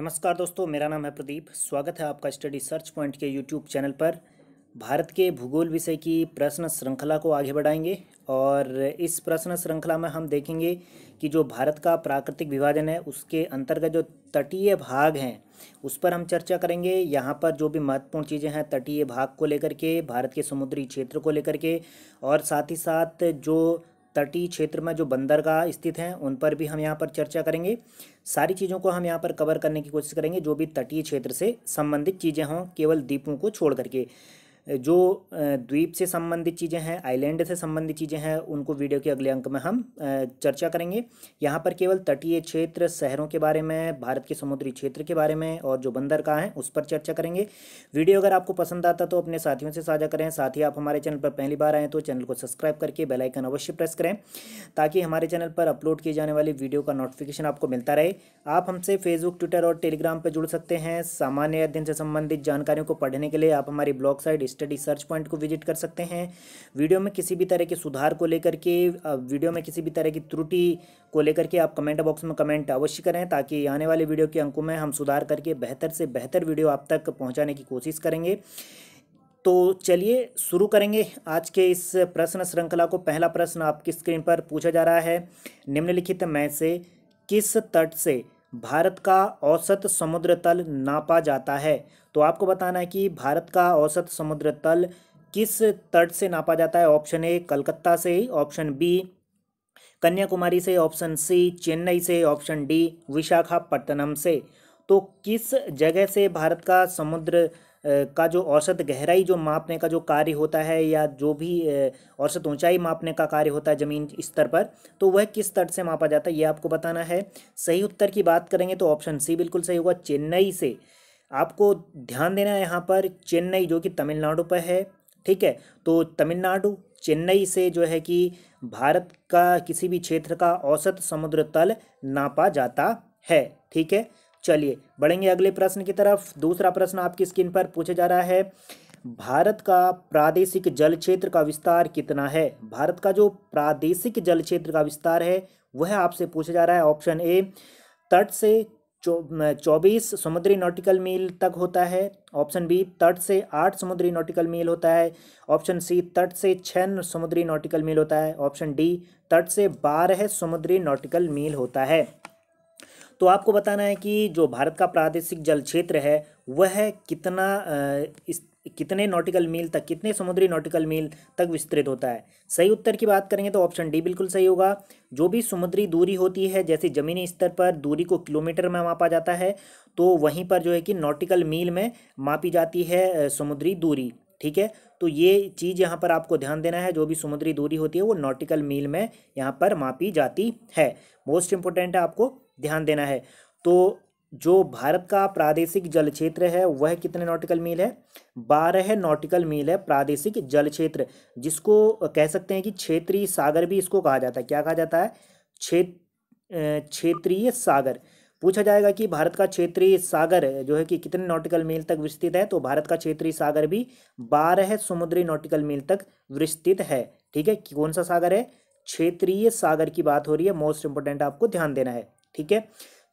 नमस्कार दोस्तों मेरा नाम है प्रदीप स्वागत है आपका स्टडी सर्च पॉइंट के यूट्यूब चैनल पर भारत के भूगोल विषय की प्रश्न श्रृंखला को आगे बढ़ाएंगे और इस प्रश्न श्रृंखला में हम देखेंगे कि जो भारत का प्राकृतिक विभाजन है उसके अंतर्गत जो तटीय भाग हैं उस पर हम चर्चा करेंगे यहाँ पर जो भी महत्वपूर्ण चीज़ें हैं तटीय भाग को लेकर के भारत के समुद्री क्षेत्र को लेकर के और साथ ही साथ जो तटीय क्षेत्र में जो बंदरगाह स्थित हैं उन पर भी हम यहाँ पर चर्चा करेंगे सारी चीज़ों को हम यहाँ पर कवर करने की कोशिश करेंगे जो भी तटीय क्षेत्र से संबंधित चीज़ें हों केवल द्वीपों को छोड़ करके जो द्वीप से संबंधित चीज़ें हैं आइलैंड से संबंधित चीज़ें हैं उनको वीडियो के अगले अंक में हम चर्चा करेंगे यहाँ पर केवल तटीय क्षेत्र शहरों के बारे में भारत के समुद्री क्षेत्र के बारे में और जो बंदर कहाँ हैं उस पर चर्चा करेंगे वीडियो अगर आपको पसंद आता तो अपने साथियों से साझा करें साथ ही आप हमारे चैनल पर पहली बार आएँ तो चैनल को सब्सक्राइब करके बेलाइकन अवश्य प्रेस करें ताकि हमारे चैनल पर अपलोड किए जाने वाली वीडियो का नोटिफिकेशन आपको मिलता रहे आप हमसे फेसबुक ट्विटर और टेलीग्राम पर जुड़ सकते हैं सामान्य अध्ययन से संबंधित जानकारियों को पढ़ने के लिए आप हमारी blog site study search point को विजिट कर सकते हैं वीडियो में किसी भी तरह के सुधार को लेकर के वीडियो में किसी भी तरह की त्रुटि को लेकर के आप कमेंट बॉक्स में कमेंट अवश्य करें ताकि आने वाले वीडियो के अंकों में हम सुधार करके बेहतर से बेहतर वीडियो आप तक पहुँचाने की कोशिश करेंगे तो चलिए शुरू करेंगे आज के इस प्रश्न श्रृंखला को पहला प्रश्न आपकी स्क्रीन पर पूछा जा रहा है निम्नलिखित में से किस तट से भारत का औसत समुद्र तल नापा जाता है तो आपको बताना है कि भारत का औसत समुद्र तल किस तट से नापा जाता है ऑप्शन ए कलकत्ता से ऑप्शन बी कन्याकुमारी से ऑप्शन सी चेन्नई से ऑप्शन डी विशाखापट्टनम से तो किस जगह से भारत का समुद्र का जो औसत गहराई जो मापने का जो कार्य होता है या जो भी औसत ऊंचाई मापने का कार्य होता है ज़मीन स्तर पर तो वह किस तट से मापा जाता है ये आपको बताना है सही उत्तर की बात करेंगे तो ऑप्शन सी बिल्कुल सही होगा चेन्नई से आपको ध्यान देना है यहाँ पर चेन्नई जो कि तमिलनाडु पर है ठीक है तो तमिलनाडु चेन्नई से जो है कि भारत का किसी भी क्षेत्र का औसत समुद्र तल नापा जाता है ठीक है चलिए बढ़ेंगे अगले प्रश्न की तरफ दूसरा प्रश्न आपकी स्क्रीन पर पूछा जा रहा है भारत का प्रादेशिक जल क्षेत्र का विस्तार कितना है भारत का जो प्रादेशिक जल क्षेत्र का विस्तार है वह आपसे पूछा जा रहा है ऑप्शन ए तट से चौबीस समुद्री नॉटिकल मील तक होता है ऑप्शन बी तट से आठ समुद्री नॉटिकल मील होता है ऑप्शन सी तट से छः समुद्री नॉटिकल मील होता है ऑप्शन डी तट से बारह समुद्री नॉटिकल मील होता है तो आपको बताना है कि जो भारत का प्रादेशिक जल क्षेत्र है वह कितना इस कितने नॉटिकल मील तक कितने समुद्री नॉटिकल मील तक विस्तृत होता है सही उत्तर की बात करेंगे तो ऑप्शन डी बिल्कुल सही होगा जो भी समुद्री दूरी होती है जैसे ज़मीनी स्तर पर दूरी को किलोमीटर में मापा जाता है तो वहीं पर जो है कि नॉटिकल मील में मापी जाती है समुद्री दूरी ठीक है तो ये चीज़ यहाँ पर आपको ध्यान देना है जो भी समुद्री दूरी होती है वो नॉटिकल मील में यहाँ पर मापी जाती है मोस्ट इम्पोर्टेंट है आपको ध्यान देना है तो जो भारत का प्रादेशिक जल क्षेत्र है वह कितने नॉटिकल मील है बारह नॉटिकल मील है प्रादेशिक जल क्षेत्र जिसको कह सकते हैं कि क्षेत्रीय सागर भी इसको कहा जाता है क्या कहा जाता है क्षेत्र क्षेत्रीय सागर पूछा जाएगा कि भारत का क्षेत्रीय सागर जो है कि कितने नॉटिकल मील तक विस्तृत है तो भारत का क्षेत्रीय सागर भी बारह समुद्री नॉटिकल मील तक विस्तृत है ठीक है कौन सा सागर है क्षेत्रीय सागर की बात हो रही है मोस्ट इंपोर्टेंट आपको ध्यान देना है ठीक है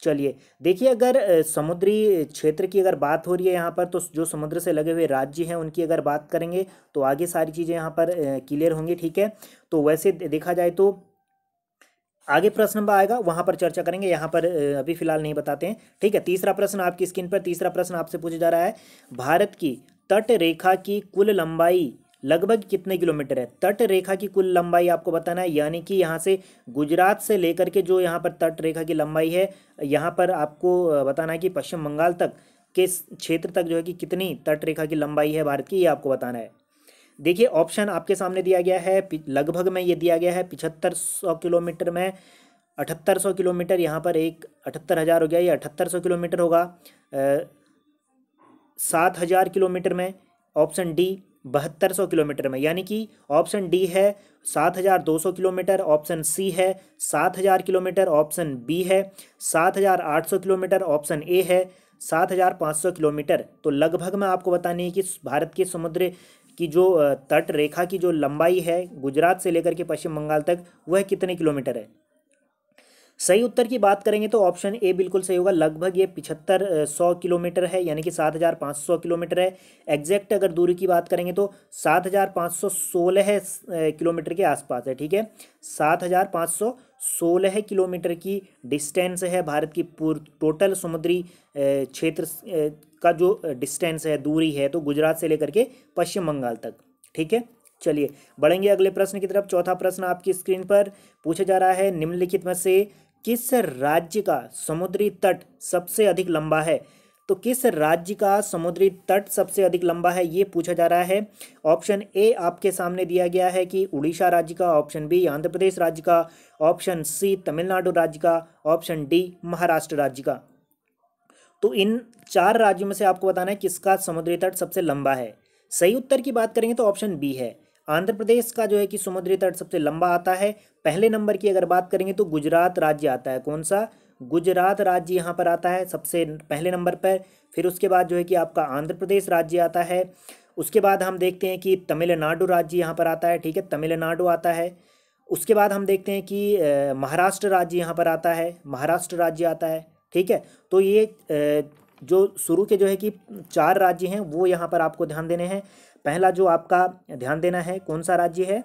चलिए देखिए अगर समुद्री क्षेत्र की अगर बात हो रही है यहाँ पर तो जो समुद्र से लगे हुए राज्य हैं उनकी अगर बात करेंगे तो आगे सारी चीज़ें यहाँ पर क्लियर होंगी ठीक है तो वैसे देखा जाए तो आगे प्रश्न नंबर आएगा वहाँ पर चर्चा करेंगे यहाँ पर अभी फिलहाल नहीं बताते हैं ठीक है तीसरा प्रश्न आपकी स्क्रीन पर तीसरा प्रश्न आपसे पूछा जा रहा है भारत की तट रेखा की कुल लंबाई लगभग कितने किलोमीटर है तट रेखा की कुल लंबाई आपको बताना है यानी कि यहाँ से गुजरात से लेकर के जो यहाँ पर तट रेखा की लंबाई है यहाँ पर आपको बताना है कि पश्चिम बंगाल तक के क्षेत्र तक जो है कि कितनी तट रेखा की लंबाई है भारत की ये आपको बताना है देखिए ऑप्शन आपके सामने दिया गया है लगभग में ये दिया गया है पिछहत्तर सौ किलोमीटर में अठहत्तर सौ किलोमीटर यहाँ पर एक अठहत्तर हज़ार हो गया ये अठहत्तर सौ किलोमीटर होगा सात हज़ार किलोमीटर में ऑप्शन डी बहत्तर सौ किलोमीटर में यानी कि ऑप्शन डी है सात हज़ार दो सौ किलोमीटर ऑप्शन सी है सात हज़ार किलोमीटर ऑप्शन बी है सात हज़ार आठ सौ किलोमीटर ऑप्शन ए है सात हज़ार पाँच सौ किलोमीटर तो लगभग मैं आपको बताने है कि भारत के समुद्र की जो तट रेखा की जो लंबाई है गुजरात से लेकर के पश्चिम बंगाल तक वह कितने किलोमीटर है सही उत्तर की बात करेंगे तो ऑप्शन ए बिल्कुल सही होगा लगभग ये पिछहत्तर सौ किलोमीटर है यानी कि सात हज़ार पाँच सौ किलोमीटर है एग्जैक्ट अगर दूरी की बात करेंगे तो सात हज़ार पाँच सौ सोलह किलोमीटर के आसपास है ठीक है सात हज़ार पाँच सौ सोलह किलोमीटर की डिस्टेंस है भारत की पूर्व टोटल समुद्री क्षेत्र का जो डिस्टेंस है दूरी है तो गुजरात से लेकर के पश्चिम बंगाल तक ठीक है चलिए बढ़ेंगे अगले प्रश्न की तरफ चौथा प्रश्न आपकी स्क्रीन पर पूछा जा रहा है निम्नलिखित में से किस राज्य का समुद्री तट सबसे अधिक लंबा है तो किस राज्य का समुद्री तट सबसे अधिक लंबा है ये पूछा जा रहा है ऑप्शन ए आपके सामने दिया गया है कि उड़ीसा राज्य का ऑप्शन बी आंध्र प्रदेश राज्य का ऑप्शन सी तमिलनाडु राज्य का ऑप्शन डी महाराष्ट्र राज्य का तो इन चार राज्यों में से आपको बताना है किसका समुद्री तट सबसे लंबा है सही उत्तर की बात करेंगे तो ऑप्शन बी है आंध्र प्रदेश का जो है कि समुद्री तट सबसे लंबा आता है पहले नंबर की अगर बात करेंगे तो गुजरात राज्य आता है कौन सा गुजरात राज्य यहाँ पर आता है सबसे पहले नंबर पर फिर उसके बाद जो है कि आपका आंध्र प्रदेश राज्य आता है उसके बाद हम देखते हैं कि तमिलनाडु राज्य यहाँ पर आता है ठीक है तमिलनाडु आता है उसके बाद हम देखते हैं कि महाराष्ट्र राज्य यहाँ पर आता है महाराष्ट्र राज्य आता है ठीक है तो ये जो शुरू के जो है कि चार राज्य हैं वो यहाँ पर आपको ध्यान देने हैं पहला जो आपका ध्यान देना है कौन सा राज्य है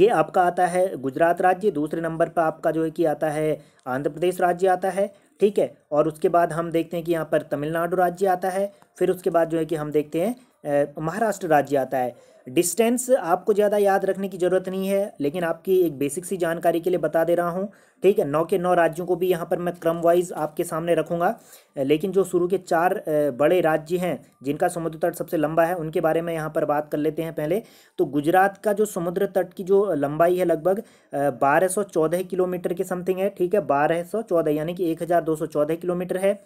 ये आपका आता है गुजरात राज्य दूसरे नंबर पर आपका जो है कि आता है आंध्र प्रदेश राज्य आता है ठीक है और उसके बाद हम देखते हैं कि यहाँ पर तमिलनाडु राज्य आता है फिर उसके बाद जो है कि हम देखते हैं महाराष्ट्र राज्य आता है डिस्टेंस आपको ज़्यादा याद रखने की ज़रूरत नहीं है लेकिन आपकी एक बेसिक सी जानकारी के लिए बता दे रहा हूँ ठीक है नौ के नौ राज्यों को भी यहाँ पर मैं क्रम वाइज आपके सामने रखूँगा लेकिन जो शुरू के चार बड़े राज्य हैं जिनका समुद्र तट सबसे लंबा है उनके बारे में यहाँ पर बात कर लेते हैं पहले तो गुजरात का जो समुद्र तट की जो लंबाई है लगभग बारह किलोमीटर के समथिंग है ठीक है बारह यानी कि एक किलोमीटर है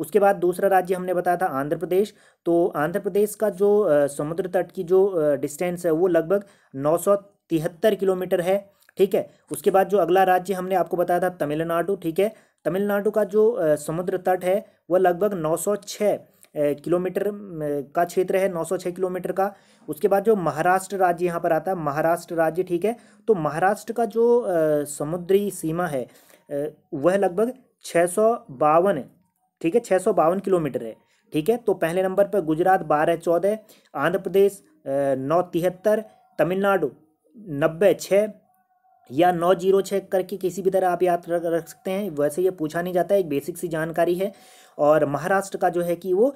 उसके बाद दूसरा राज्य हमने बताया था आंध्र प्रदेश तो आंध्र प्रदेश का जो समुद्र तट की जो डिस्टेंस है वो लगभग नौ किलोमीटर है ठीक है उसके बाद जो अगला राज्य हमने आपको बताया था तमिलनाडु ठीक है तमिलनाडु का जो समुद्र तट है वह लगभग 906 किलोमीटर का क्षेत्र है 906 किलोमीटर का उसके बाद जो महाराष्ट्र राज्य यहाँ पर आता है महाराष्ट्र राज्य ठीक है तो महाराष्ट्र का जो समुद्री सीमा है वह लगभग छः ठीक है छः किलोमीटर है ठीक है तो पहले नंबर पर गुजरात बारह चौदह आंध्र प्रदेश नौ तिहत्तर तमिलनाडु नब्बे छः या नौ जीरो छः करके किसी भी तरह आप याद रख सकते हैं वैसे ये पूछा नहीं जाता है एक बेसिक सी जानकारी है और महाराष्ट्र का जो है कि वो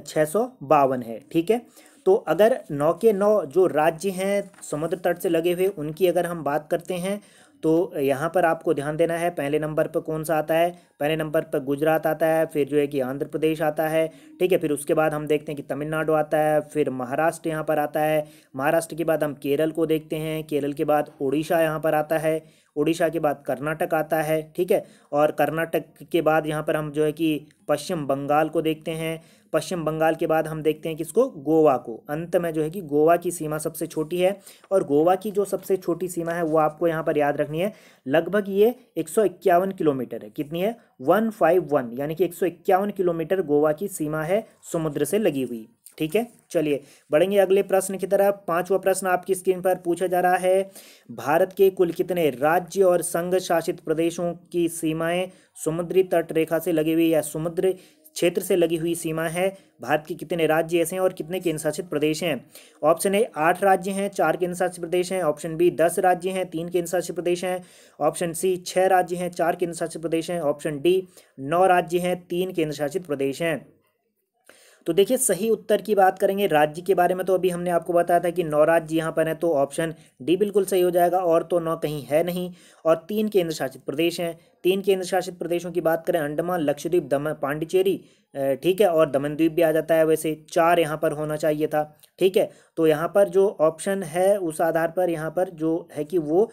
छः सौ बावन है ठीक है तो अगर नौ के नौ जो राज्य हैं समुद्र तट से लगे हुए उनकी अगर हम बात करते हैं तो यहाँ पर आपको ध्यान देना है पहले नंबर पर कौन सा आता है पहले नंबर पर गुजरात आता है फिर जो है कि आंध्र प्रदेश आता है ठीक है फिर उसके बाद हम देखते हैं कि तमिलनाडु आता है फिर महाराष्ट्र यहाँ पर आता है महाराष्ट्र के बाद हम केरल को देखते हैं केरल के बाद उड़ीसा यहाँ पर आता है उड़ीसा के बाद कर्नाटक आता है ठीक है और कर्नाटक के बाद यहाँ पर हम जो है कि पश्चिम बंगाल को देखते हैं पश्चिम बंगाल के बाद हम देखते हैं किसको गोवा को अंत में जो है कि गोवा की सीमा सबसे छोटी है और गोवा की जो सबसे छोटी सीमा है वो आपको यहाँ पर याद रखनी है लगभग ये एक किलोमीटर है कितनी है वन फाइव वन यानी कि एक किलोमीटर गोवा की सीमा है समुद्र से लगी हुई ठीक है चलिए बढ़ेंगे अगले प्रश्न की तरफ पांचवा प्रश्न आपकी स्क्रीन पर पूछा जा रहा है भारत के कुल कितने राज्य और संघ शासित प्रदेशों की सीमाएं समुद्री तट रेखा से लगी हुई या समुद्र क्षेत्र से लगी हुई सीमा है भारत के कितने राज्य ऐसे हैं और कितने केंद्र शासित प्रदेश हैं ऑप्शन ए आठ राज्य हैं चार केंद्र शासित प्रदेश हैं ऑप्शन बी दस राज्य हैं तीन केंद्र शासित प्रदेश हैं ऑप्शन सी छः राज्य हैं चार केंद्र शासित प्रदेश हैं ऑप्शन डी नौ राज्य हैं तीन केंद्र शासित प्रदेश हैं तो देखिए सही उत्तर की बात करेंगे राज्य के बारे में तो अभी हमने आपको बताया था कि नौ राज्य यहाँ पर है तो ऑप्शन डी बिल्कुल सही हो जाएगा और तो नौ कहीं है नहीं और तीन केंद्र शासित प्रदेश हैं तीन केंद्र शासित प्रदेशों की बात करें अंडमान लक्षद्वीप दमन पांडिचेरी ठीक है और दमनद्वीप भी आ जाता है वैसे चार यहाँ पर होना चाहिए था ठीक है तो यहाँ पर जो ऑप्शन है उस आधार पर यहाँ पर जो है कि वो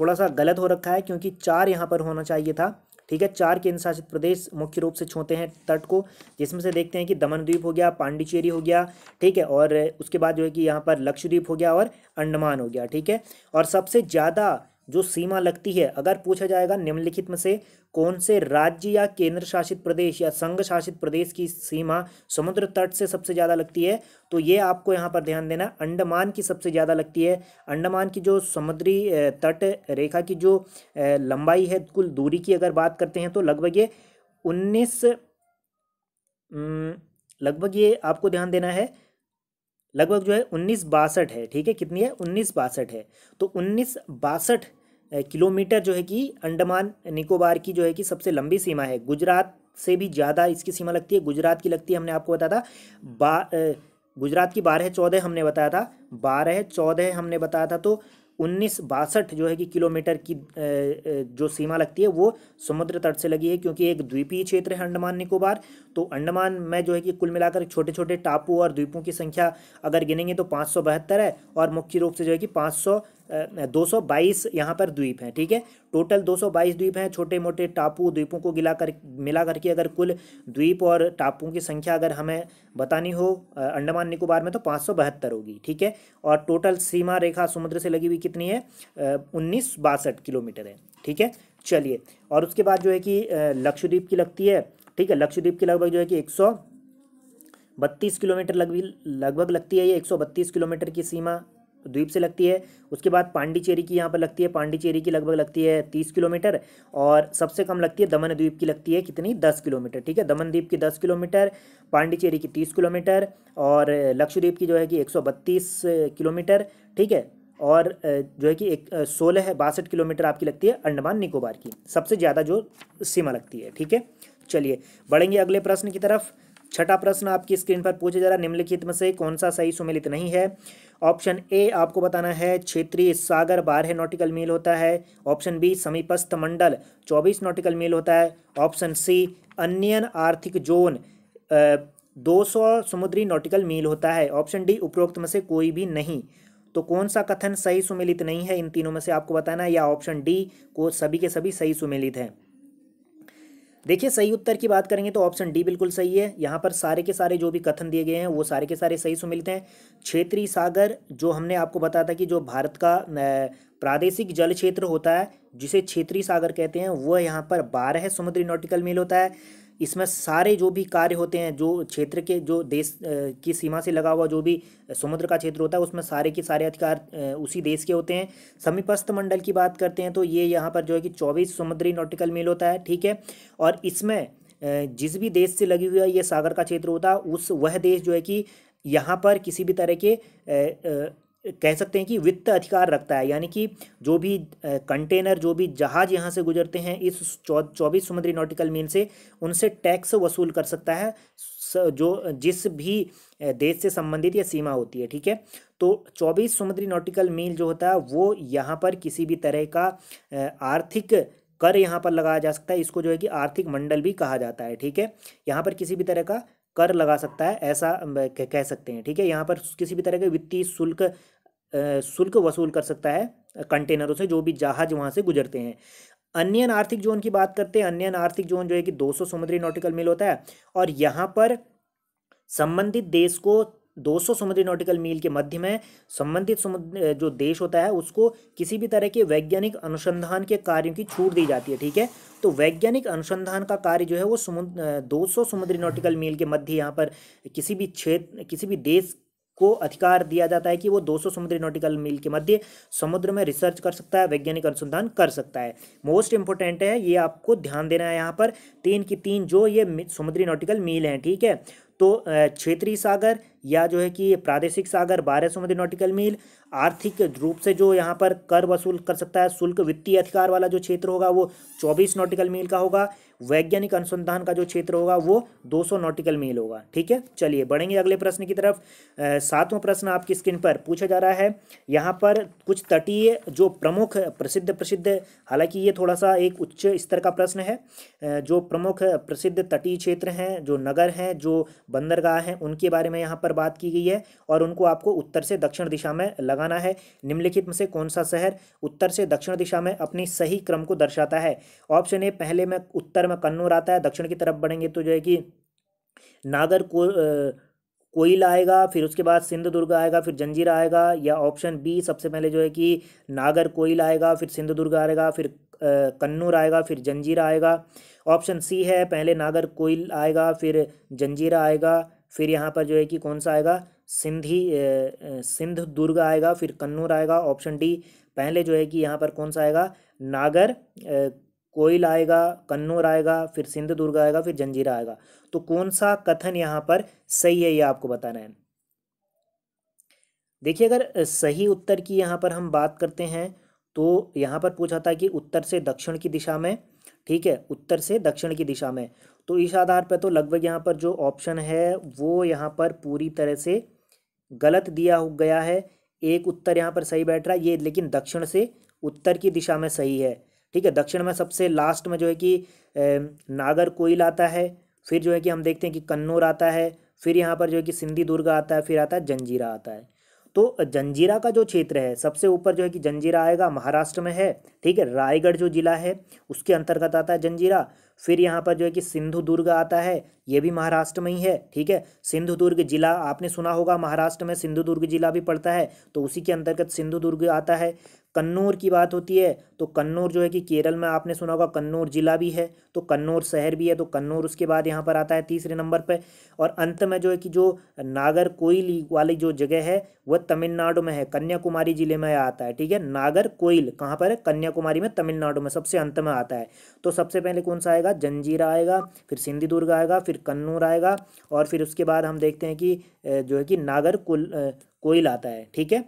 थोड़ा सा गलत हो रखा है क्योंकि चार यहाँ पर होना चाहिए था ठीक है चार केंद्र शासित प्रदेश मुख्य रूप से छूते हैं तट को जिसमें से देखते हैं कि दमनद्वीप हो गया पांडिचेरी हो गया ठीक है और उसके बाद जो है कि यहाँ पर लक्षद्वीप हो गया और अंडमान हो गया ठीक है और सबसे ज़्यादा जो सीमा लगती है अगर पूछा जाएगा निम्नलिखित में से कौन से राज्य या केंद्र शासित प्रदेश या संघ शासित प्रदेश की सीमा समुद्र तट से सबसे ज़्यादा लगती है तो ये आपको यहाँ पर ध्यान देना अंडमान की सबसे ज़्यादा लगती है अंडमान की जो समुद्री तट रेखा की जो लंबाई है कुल दूरी की अगर बात करते हैं तो लगभग ये उन्नीस लगभग ये आपको ध्यान देना है लगभग जो है उन्नीस बासठ है ठीक है कितनी है उन्नीस बासठ है तो उन्नीस बासठ किलोमीटर जो है कि अंडमान निकोबार की जो है कि सबसे लंबी सीमा है गुजरात से भी ज़्यादा इसकी सीमा लगती है गुजरात की लगती है हमने आपको बताया था बा गुजरात की बारह चौदह हमने बताया था बारह चौदह हमने बताया था तो उन्नीस बासठ जो है कि किलोमीटर की जो सीमा लगती है वो समुद्र तट से लगी है क्योंकि एक द्वीपीय क्षेत्र है अंडमान निकोबार तो अंडमान में जो है कि कुल मिलाकर छोटे छोटे टापू और द्वीपों की संख्या अगर गिनेंगे तो पाँच है और मुख्य रूप से जो है कि पाँच दो सौ बाईस यहाँ पर द्वीप हैं ठीक है टोटल दो सौ बाईस द्वीप हैं छोटे मोटे टापू द्वीपों को गिला कर मिला करके अगर कुल द्वीप और टापुओं की संख्या अगर हमें बतानी हो अंडमान निकोबार में तो पाँच सौ बहत्तर होगी ठीक है और टोटल सीमा रेखा समुद्र से लगी हुई कितनी है उन्नीस बासठ किलोमीटर है ठीक है चलिए और उसके बाद जो है कि लक्षद्वीप की लगती है ठीक है लक्षद्वीप की लगभग जो है कि एक सौ बत्तीस किलोमीटर लग लगभग लगती है ये एक सौ बत्तीस किलोमीटर की सीमा द्वीप से लगती है उसके बाद पांडिचेरी की यहाँ पर लगती है पांडिचेरी की लगभग लगती है तीस किलोमीटर और सबसे कम लगती है दमन द्वीप की लगती है कितनी दस किलोमीटर ठीक है दमन द्वीप की दस किलोमीटर पांडिचेरी की तीस किलोमीटर और लक्षद्वीप की जो है कि एक किलोमीटर ठीक है और जो है कि एक सोलह है बासठ किलोमीटर आपकी लगती है अंडमान निकोबार की सबसे ज़्यादा जो सीमा लगती है ठीक है चलिए बढ़ेंगे अगले प्रश्न की तरफ छठा प्रश्न आपकी स्क्रीन पर पूछा जा रहा है निम्नलिखित में से कौन सा सही सुमेलित नहीं है ऑप्शन ए आपको बताना है क्षेत्रीय सागर बारह नॉटिकल मील होता है ऑप्शन बी समीपस्थ मंडल चौबीस नॉटिकल मील होता है ऑप्शन सी अन्यन आर्थिक जोन दो सौ समुद्री नॉटिकल मील होता है ऑप्शन डी उपरोक्त में से कोई भी नहीं तो कौन सा कथन सही सुमेलित नहीं है इन तीनों में से आपको बताना है या ऑप्शन डी को सभी के सभी सही सुमेलित हैं देखिए सही उत्तर की बात करेंगे तो ऑप्शन डी बिल्कुल सही है यहाँ पर सारे के सारे जो भी कथन दिए गए हैं वो सारे के सारे सही मिलते हैं क्षेत्रीय सागर जो हमने आपको बताया था कि जो भारत का प्रादेशिक जल क्षेत्र होता है जिसे क्षेत्रीय सागर कहते हैं वह यहाँ पर बारह समुद्री नोटिकल मील होता है इसमें सारे जो भी कार्य होते हैं जो क्षेत्र के जो देश की सीमा से लगा हुआ जो भी समुद्र का क्षेत्र होता है उसमें सारे के सारे अधिकार उसी देश के होते हैं समीपस्थ मंडल की बात करते हैं तो ये यहाँ पर जो है कि चौबीस समुद्री नोटिकल मिल होता है ठीक है और इसमें जिस भी देश से लगी हुई है ये सागर का क्षेत्र होता है उस वह देश जो है कि यहाँ पर किसी भी तरह के कह सकते हैं कि वित्त अधिकार रखता है यानी कि जो भी कंटेनर जो भी जहाज़ यहाँ से गुजरते हैं इस चौबीस समुद्री नॉटिकल मील से उनसे टैक्स वसूल कर सकता है जो जिस भी देश से संबंधित या सीमा होती है ठीक है तो चौबीस समुद्री नॉटिकल मील जो होता है वो यहाँ पर किसी भी तरह का आर्थिक कर यहाँ पर लगाया जा सकता है इसको जो है कि आर्थिक मंडल भी कहा जाता है ठीक है यहाँ पर किसी भी तरह का कर लगा सकता है ऐसा कह सकते हैं ठीक है यहाँ पर किसी भी तरह के वित्तीय शुल्क शुल्क वसूल कर सकता है कंटेनरों से जो भी जहाज वहाँ से गुजरते हैं अन्यन आर्थिक जोन की बात करते हैं अन्यन आर्थिक जोन जो है कि 200 समुद्री नॉटिकल मील होता है और यहाँ पर संबंधित देश को 200 समुद्री नॉटिकल मील के मध्य में संबंधित जो देश होता है उसको किसी भी तरह के वैज्ञानिक अनुसंधान के कार्यों की छूट दी जाती है ठीक है तो वैज्ञानिक अनुसंधान का कार्य जो है वो समुद्र दो सौ समुद्री नॉटिकल मील के मध्य यहाँ पर किसी भी क्षेत्र किसी भी देश को अधिकार दिया जाता है कि वो 200 समुद्री नॉटिकल मील के मध्य समुद्र में रिसर्च कर सकता है वैज्ञानिक अनुसंधान कर सकता है मोस्ट इंपॉर्टेंट है ये आपको ध्यान देना है यहाँ पर तीन की तीन जो ये समुद्री नॉटिकल मील हैं ठीक है तो क्षेत्रीय सागर या जो है कि प्रादेशिक सागर बारह समुद्री नॉटिकल मील आर्थिक रूप से जो यहाँ पर कर वसूल कर सकता है शुल्क वित्तीय अधिकार वाला जो क्षेत्र होगा वो चौबीस नॉटिकल मील का होगा वैज्ञानिक अनुसंधान का जो क्षेत्र होगा वो 200 नॉटिकल मील होगा ठीक है चलिए बढ़ेंगे अगले प्रश्न की तरफ सातवां प्रश्न आपकी स्क्रीन पर पूछा जा रहा है यहाँ पर कुछ तटीय जो प्रमुख प्रसिद्ध प्रसिद्ध हालांकि ये थोड़ा सा एक उच्च स्तर का प्रश्न है जो प्रमुख प्रसिद्ध तटीय क्षेत्र हैं जो नगर हैं जो बंदरगाह हैं उनके बारे में यहाँ पर बात की गई है और उनको आपको उत्तर से दक्षिण दिशा में लगाना दिखाना है निम्नलिखित में से कौन सा शहर उत्तर से दक्षिण दिशा में अपनी सही क्रम को दर्शाता है ऑप्शन ए पहले में उत्तर में कन्नूर आता है दक्षिण की तरफ बढ़ेंगे तो जो है कि नागर को कोयला आएगा फिर उसके बाद सिंधुदुर्ग आएगा फिर जंजीरा आएगा या ऑप्शन बी सबसे पहले जो है कि नागर कोयला आएगा फिर सिंधुदुर्ग आएगा फिर कन्नूर आएगा फिर जंजीरा आएगा ऑप्शन सी है पहले नागर कोयल आएगा फिर जंजीरा आएगा फिर यहाँ पर जो है कि कौन सा आएगा सिंधी सिंध दुर्ग आएगा फिर कन्नूर आएगा ऑप्शन डी पहले जो है कि यहाँ पर कौन सा आएगा नागर कोयल आएगा कन्नूर आएगा फिर सिंध दुर्ग आएगा फिर जंजीरा आएगा तो कौन सा कथन यहाँ पर सही है ये आपको बताना है देखिए अगर सही उत्तर की यहाँ पर हम बात करते हैं तो यहाँ पर पूछा था कि उत्तर से दक्षिण की दिशा में ठीक है उत्तर से दक्षिण की दिशा में तो इस आधार पर तो लगभग यहाँ पर जो ऑप्शन है वो यहाँ पर पूरी तरह से गलत दिया हो गया है एक उत्तर यहाँ पर सही बैठ रहा है ये लेकिन दक्षिण से उत्तर की दिशा में सही है ठीक है दक्षिण में सबसे लास्ट में जो है कि नागर कोयल आता है फिर जो है कि हम देखते हैं कि कन्नौर आता है फिर यहाँ पर जो है कि सिंधी दुर्ग आता है फिर आता है जंजीरा आता है तो जंजीरा का जो क्षेत्र है सबसे ऊपर जो है कि जंजीरा आएगा महाराष्ट्र में है ठीक है रायगढ़ जो जिला है उसके अंतर्गत आता है जंजीरा फिर यहाँ पर जो है कि सिंधु दुर्ग आता है ये भी महाराष्ट्र में ही है ठीक है सिंधुदुर्ग जिला आपने सुना होगा महाराष्ट्र में सिंधुदुर्ग जिला भी पड़ता है तो उसी के अंतर्गत सिंधु दुर्ग आता है कन्नूर की बात होती है तो कन्नूर जो है कि केरल में आपने सुना होगा कन्नूर ज़िला भी है तो कन्नूर शहर भी है तो कन्नूर उसके बाद यहाँ पर आता है तीसरे नंबर पर और अंत में जो है कि जो नागर कोयल वाली जो जगह है वह तमिलनाडु में है कन्याकुमारी ज़िले में आता है ठीक है नागर कोयल कहाँ पर है कन्याकुमारी में तमिलनाडु में सबसे अंत में आता है तो सबसे पहले कौन सा आएगा जंजीरा आएगा फिर सिंधुदुर्ग आएगा फिर कन्नूर आएगा और फिर उसके बाद हम देखते हैं कि जो है कि नागर कोयल आता है ठीक है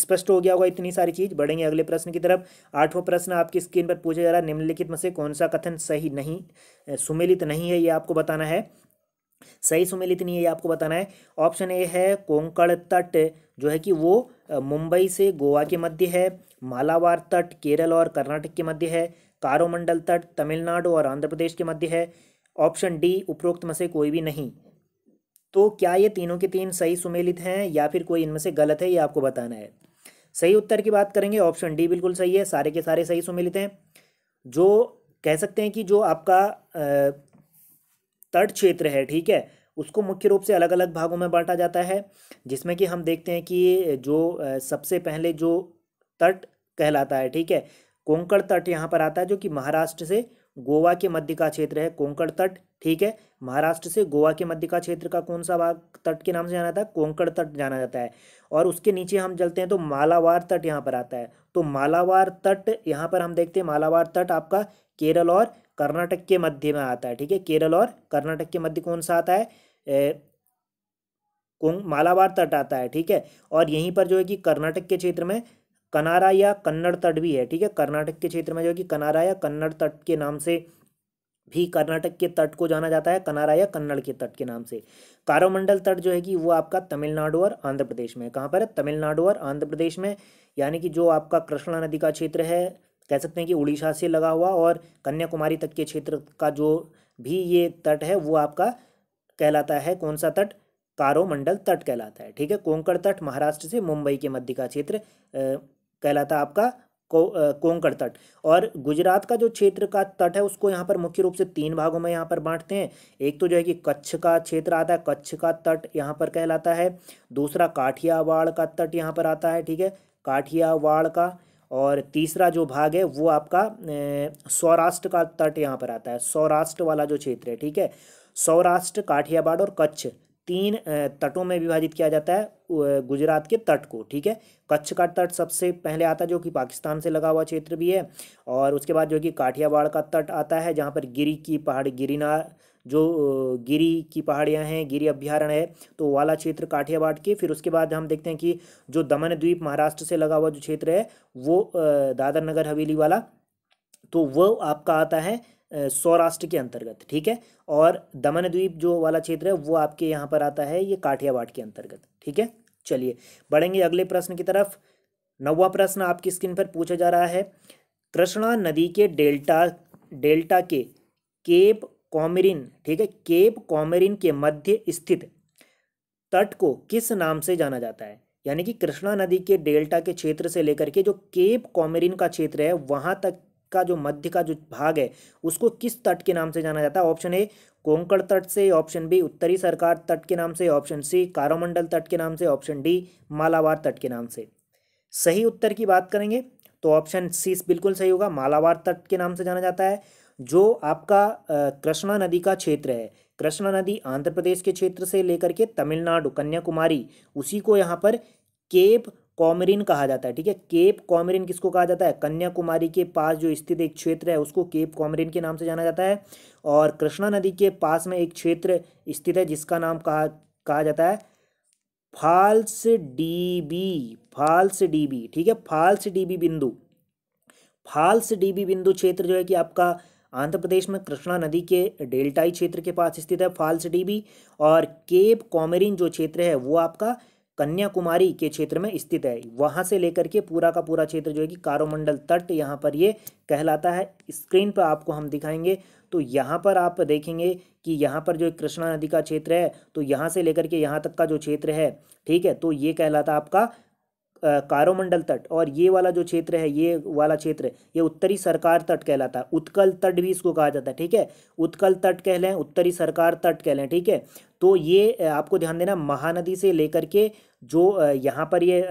स्पष्ट हो गया होगा इतनी सारी चीज़ बढ़ेंगे अगले प्रश्न की तरफ आठवां प्रश्न आपकी स्क्रीन पर पूछा जा रहा है निम्नलिखित में से कौन सा कथन सही नहीं सुमेलित नहीं है ये आपको बताना है सही सुमेलित नहीं है ये आपको बताना है ऑप्शन ए है कोंकण तट जो है कि वो मुंबई से गोवा के मध्य है मालावार तट केरल और कर्नाटक के मध्य है कारोमंडल तट तमिलनाडु और आंध्र प्रदेश के मध्य है ऑप्शन डी उपरोक्त में से कोई भी नहीं तो क्या ये तीनों के तीन सही सुमेलित हैं या फिर कोई इनमें से गलत है ये आपको बताना है सही उत्तर की बात करेंगे ऑप्शन डी बिल्कुल सही है सारे के सारे सही सुमिलित हैं जो कह सकते हैं कि जो आपका तट क्षेत्र है ठीक है उसको मुख्य रूप से अलग अलग भागों में बांटा जाता है जिसमें कि हम देखते हैं कि जो सबसे पहले जो तट कहलाता है ठीक है कोंकण तट यहाँ पर आता है जो कि महाराष्ट्र से गोवा के मध्य का क्षेत्र है कोंकण तट ठीक है महाराष्ट्र से गोवा के मध्य का क्षेत्र का कौन सा भाग तट के नाम से जाना जाता है कोंकण तट जाना जाता है और उसके नीचे हम चलते हैं तो मालावार तट यहाँ पर आता है तो मालावार तट यहाँ पर हम देखते हैं मालावार तट आपका केरल और कर्नाटक के मध्य में आता है ठीक है केरल और कर्नाटक के मध्य कौन सा आता है ए, मालावार तट आता है ठीक है और यहीं पर जो है कि कर्नाटक के क्षेत्र में कनारा या कन्नड़ तट भी है ठीक है कर्नाटक के क्षेत्र में जो है कि कनारा या कन्नड़ तट के नाम से भी कर्नाटक के तट को जाना जाता है कनारा या कन्नड़ के तट के नाम से कारोमंडल तट जो है कि वो आपका तमिलनाडु और आंध्र प्रदेश में है कहाँ पर है तमिलनाडु और आंध्र प्रदेश में यानी कि जो आपका कृष्णा नदी का क्षेत्र है कह सकते हैं कि उड़ीसा से लगा हुआ और कन्याकुमारी तट के क्षेत्र का जो भी ये तट है वो आपका कहलाता है कौन सा तट कारोमंडल तट कहलाता है ठीक है कोंकण तट महाराष्ट्र से मुंबई के मध्य का क्षेत्र कहलाता है आपका कोंकण तट और गुजरात का जो क्षेत्र का तट है उसको यहाँ पर मुख्य रूप से तीन भागों में यहाँ पर बांटते हैं एक तो जो है कि कच्छ का क्षेत्र आता है कच्छ का तट यहाँ पर कहलाता है दूसरा काठियावाड़ का तट यहाँ पर आता है ठीक है काठियावाड़ का और तीसरा जो भाग है वो आपका सौराष्ट्र का तट यहाँ पर आता है सौराष्ट्र वाला जो क्षेत्र है ठीक है सौराष्ट्र काठियावाड़ और कच्छ तीन तटों में विभाजित किया जाता है गुजरात के तट को ठीक है कच्छ का तट सबसे पहले आता है जो कि पाकिस्तान से लगा हुआ क्षेत्र भी है और उसके बाद जो कि काठियावाड़ का तट आता है जहाँ पर गिरी की पहाड़ गिरिना जो गिरी की पहाड़ियाँ हैं गिरी अभ्यारण्य है तो वाला क्षेत्र काठियावाड़ के फिर उसके बाद हम देखते हैं कि जो दमन द्वीप महाराष्ट्र से लगा हुआ जो क्षेत्र है वो दादर नगर हवेली वाला तो वो आपका आता है सौराष्ट्र के अंतर्गत ठीक है और दमन द्वीप जो वाला क्षेत्र है वो आपके यहाँ पर आता है ये काठियावाड़ के अंतर्गत ठीक है चलिए बढ़ेंगे अगले प्रश्न की तरफ नौवा प्रश्न आपकी स्क्रीन पर पूछा जा रहा है कृष्णा नदी के डेल्टा डेल्टा के केप कॉमेरिन ठीक है केप कॉमेरिन के मध्य स्थित तट को किस नाम से जाना जाता है यानी कि कृष्णा नदी के डेल्टा के क्षेत्र से लेकर के जो केप कॉमेरिन का क्षेत्र है वहाँ तक का जो मध्य का जो भाग है उसको किस तट के नाम से जाना जाता है ऑप्शन ए कोंकण तट से ऑप्शन बी उत्तरी सरकार तट के नाम से ऑप्शन सी कारोमंडल तट के नाम से ऑप्शन डी मालावार तट के नाम से सही उत्तर की बात करेंगे तो ऑप्शन सी बिल्कुल सही होगा मालावार तट के नाम से जाना जाता है जो आपका कृष्णा नदी का क्षेत्र है कृष्णा नदी आंध्र प्रदेश के क्षेत्र से लेकर के तमिलनाडु कन्याकुमारी उसी को यहाँ पर केप कॉमरिन कहा जाता है ठीक है केप कॉमरिन किसको कहा जाता है कन्याकुमारी के पास जो स्थित एक क्षेत्र है उसको केप कॉमरिन के नाम से जाना जाता है और कृष्णा नदी के पास में एक क्षेत्र स्थित है जिसका नाम कहा कहा जाता है फाल्स डीबी फाल्स डीबी ठीक है फाल्स डीबी बिंदु फाल्स डीबी बिंदु क्षेत्र जो है कि आपका आंध्र प्रदेश में कृष्णा नदी के डेल्टाई क्षेत्र के पास स्थित है फाल्स डीबी और केप कॉमेरिन जो क्षेत्र है वो आपका कन्याकुमारी के क्षेत्र में स्थित है वहाँ से लेकर के पूरा का पूरा क्षेत्र जो है कि कारोमंडल तट यहाँ पर ये कहलाता है स्क्रीन पर आपको हम दिखाएंगे तो यहाँ पर आप देखेंगे कि यहाँ पर जो कृष्णा नदी का क्षेत्र है तो यहाँ से लेकर के यहाँ तक का जो क्षेत्र है ठीक है तो ये कहलाता आपका कारोमंडल तट और ये वाला जो क्षेत्र है ये वाला क्षेत्र ये उत्तरी सरकार तट कहलाता है उत्कल तट भी इसको कहा जाता है ठीक है उत्कल तट कह लें उत्तरी सरकार तट कह लें ठीक है तो ये आपको ध्यान देना महानदी से लेकर के जो यहाँ पर ये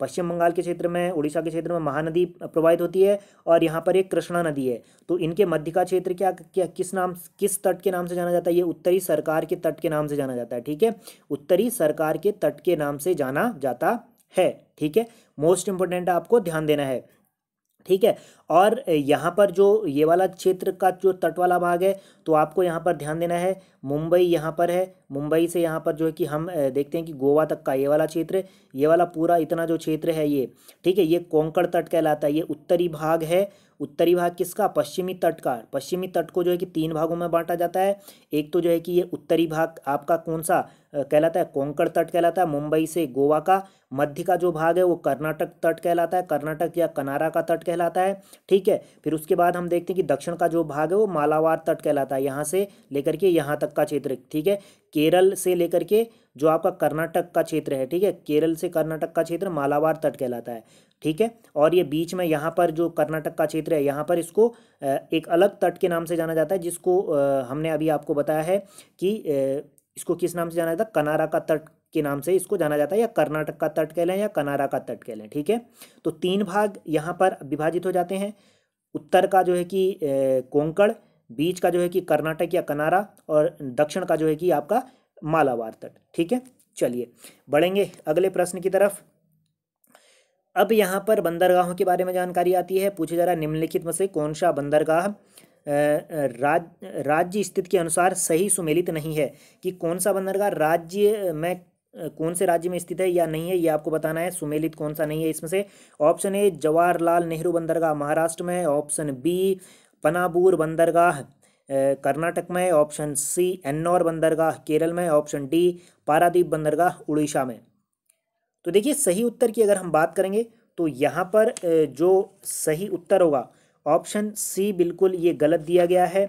पश्चिम बंगाल के क्षेत्र में उड़ीसा के क्षेत्र में महानदी प्रवाहित होती है और यहाँ पर एक कृष्णा नदी है तो इनके मध्य का क्षेत्र क्या क्या किस नाम किस तट के नाम से जाना जाता है ये उत्तरी सरकार के तट के नाम से जाना जाता है ठीक है उत्तरी सरकार के तट के नाम से जाना जाता है ठीक है मोस्ट इंपॉर्टेंट आपको ध्यान देना है ठीक है और यहाँ पर जो ये वाला क्षेत्र का जो तट वाला भाग है तो आपको यहाँ पर ध्यान देना है मुंबई यहाँ पर है मुंबई से यहाँ पर जो है कि हम देखते हैं कि गोवा तक का ये वाला क्षेत्र ये वाला पूरा इतना जो क्षेत्र है ये ठीक है ये कोंकण तट कहलाता है ये उत्तरी भाग है उत्तरी भाग किसका पश्चिमी तट का पश्चिमी तट को जो है कि तीन भागों में बांटा जाता है एक तो जो है कि ये उत्तरी भाग आपका कौन सा कहलाता है कोंकण तट कहलाता है मुंबई से गोवा का मध्य का जो भाग है वो कर्नाटक तट कहलाता है कर्नाटक या कनारा का तट कहलाता है ठीक है फिर उसके बाद हम देखते हैं कि दक्षिण का जो भाग है वो मालावार तट कहलाता है यहाँ से लेकर के यहाँ तक सब का क्षेत्र ठीक है केरल से लेकर के जो आपका कर्नाटक का क्षेत्र है ठीक है केरल से कर्नाटक का क्षेत्र मालाबार तट कहलाता है ठीक है और ये बीच में यहाँ पर जो कर्नाटक का क्षेत्र है यहाँ पर इसको एक अलग तट के नाम से जाना जाता है जिसको हमने अभी आपको बताया है कि इसको किस नाम से जाना जाता है कनारा का तट के नाम से इसको जाना जाता है या कर्नाटक का तट कह लें या कनारा का तट कह लें ठीक है तो तीन भाग यहाँ पर विभाजित हो जाते हैं उत्तर का जो है कि कोंकड़ बीच का जो है कि कर्नाटक या कनारा और दक्षिण का जो है कि आपका मालावार तट ठीक है चलिए बढ़ेंगे अगले प्रश्न की तरफ अब यहाँ पर बंदरगाहों के बारे में जानकारी आती है पूछे जा रहा है निम्नलिखित में से कौन सा बंदरगाह राज राज्य स्थिति के अनुसार सही सुमेलित नहीं है कि कौन सा बंदरगाह राज्य में कौन से राज्य में स्थित है या नहीं है ये आपको बताना है सुमेलित कौन सा नहीं है इसमें से ऑप्शन ए जवाहरलाल नेहरू बंदरगाह महाराष्ट्र में ऑप्शन बी पनाबूर बंदरगाह कर्नाटक में ऑप्शन सी एन्नौर बंदरगाह केरल में ऑप्शन डी पारादीप बंदरगाह उड़ीसा में तो देखिए सही उत्तर की अगर हम बात करेंगे तो यहाँ पर जो सही उत्तर होगा ऑप्शन सी बिल्कुल ये गलत दिया गया है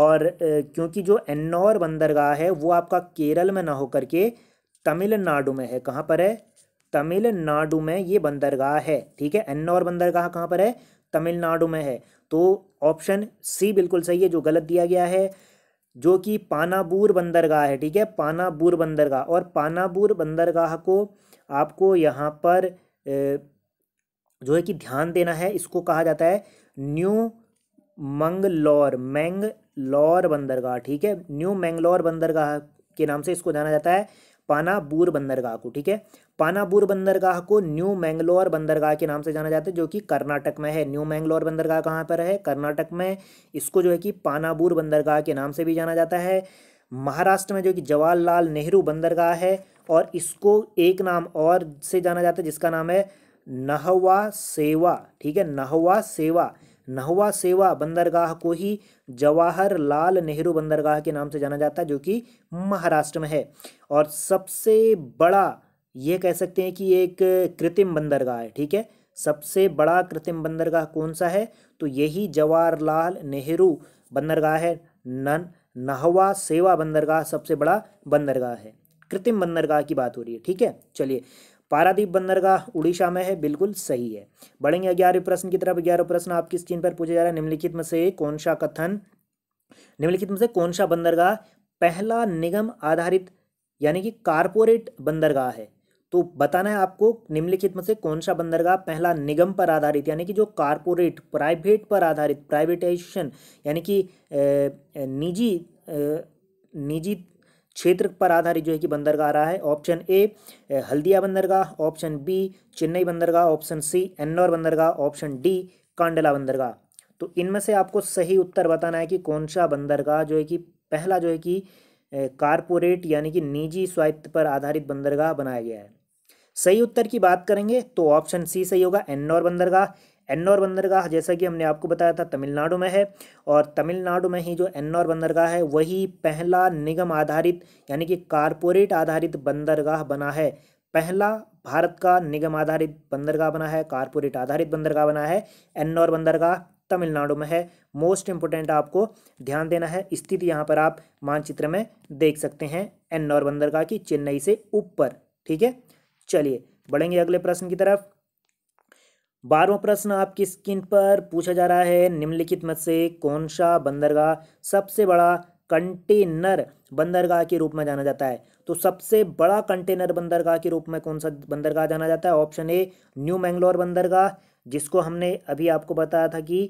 और क्योंकि जो एन्नौर बंदरगाह है वो आपका केरल में ना होकर के तमिलनाडु में है कहाँ पर है तमिलनाडु में ये बंदरगाह है ठीक है एन्नौर बंदरगाह कहाँ पर है तमिलनाडु में है तो ऑप्शन सी बिल्कुल सही है जो गलत दिया गया है जो कि पानाबूर बंदरगाह है ठीक है पानाबूर बंदरगाह और पानाबूर बंदरगाह को आपको यहाँ पर जो है कि ध्यान देना है इसको कहा जाता है न्यू मंगलौर मैंगलौर बंदरगाह ठीक है न्यू मैंगलौर बंदरगाह के नाम से इसको जाना जाता है पानाबूर बंदरगाह को ठीक है पानाबूर बंदरगाह को न्यू मैंगलोर बंदरगाह के नाम से जाना जाता है जो कि कर्नाटक में है न्यू मैंगलोर बंदरगाह कहाँ पर है कर्नाटक में इसको जो है कि पानाबूर बंदरगाह के नाम से भी जाना जाता है महाराष्ट्र में जो कि जवाहरलाल नेहरू बंदरगाह है और इसको एक नाम और से जाना जाता है जिसका नाम है नहवा सेवा ठीक है नहवा सेवा नहवा सेवा बंदरगाह को ही जवाहरलाल नेहरू बंदरगाह के नाम से जाना जाता है जो कि महाराष्ट्र में है और सबसे बड़ा ये कह सकते हैं कि एक कृत्रिम बंदरगाह है ठीक है सबसे बड़ा कृत्रिम बंदरगाह कौन सा है तो यही जवाहरलाल नेहरू बंदरगाह है नन नहवा सेवा बंदरगाह सबसे बड़ा बंदरगाह है कृत्रिम बंदरगाह की बात हो रही है ठीक है चलिए पारादीप बंदरगाह उड़ीसा में है बिल्कुल सही है बढ़ेंगे ग्यारहवें प्रश्न की तरफ ग्यारह प्रश्न आपकी स्क्रीन पर पूछा जा रहा है निम्नलिखित में से कौन सा कथन निम्नलिखित में से कौन सा बंदरगाह पहला निगम आधारित यानी कि कारपोरेट बंदरगाह है तो बताना है आपको निम्नलिखित में से कौन सा बंदरगाह पहला निगम पर आधारित यानी कि जो कारपोरेट प्राइवेट पर आधारित प्राइवेटाइजेशन यानी कि निजी निजी क्षेत्र पर आधारित जो है कि बंदरगाह रहा है ऑप्शन ए हल्दिया बंदरगाह ऑप्शन बी चेन्नई बंदरगाह ऑप्शन सी एन्नौर बंदरगाह ऑप्शन डी कांडला बंदरगाह तो इनमें से आपको सही उत्तर बताना है कि कौन सा बंदरगाह जो है कि पहला जो है कि कारपोरेट यानी कि निजी स्वायत्त पर आधारित बंदरगाह बनाया गया है सही उत्तर की बात करेंगे तो ऑप्शन सी सही होगा एन्नौर बंदरगाह एन्नौर बंदरगाह जैसा कि हमने आपको बताया था तमिलनाडु में है और तमिलनाडु में ही जो एन्नौर बंदरगाह है वही पहला निगम आधारित यानी कि कारपोरेट आधारित बंदरगाह बना है पहला भारत का निगम आधारित बंदरगाह बना है कारपोरेट आधारित बंदरगाह बना है एन्नौर बंदरगाह तमिलनाडु में है मोस्ट इम्पोर्टेंट आपको ध्यान देना है स्थिति यहाँ पर आप मानचित्र में देख सकते हैं एन्नौर बंदरगाह की चेन्नई से ऊपर ठीक है चलिए बढ़ेंगे अगले प्रश्न की तरफ बारहवा प्रश्न आपकी स्क्रीन पर पूछा जा रहा है निम्नलिखित में से कौन सा बंदरगाह सबसे बड़ा कंटेनर बंदरगाह के रूप में जाना जाता है तो सबसे बड़ा कंटेनर बंदरगाह के रूप में कौन सा बंदरगाह जाना जाता है ऑप्शन ए न्यू मैंगलोर बंदरगाह जिसको हमने अभी आपको बताया था कि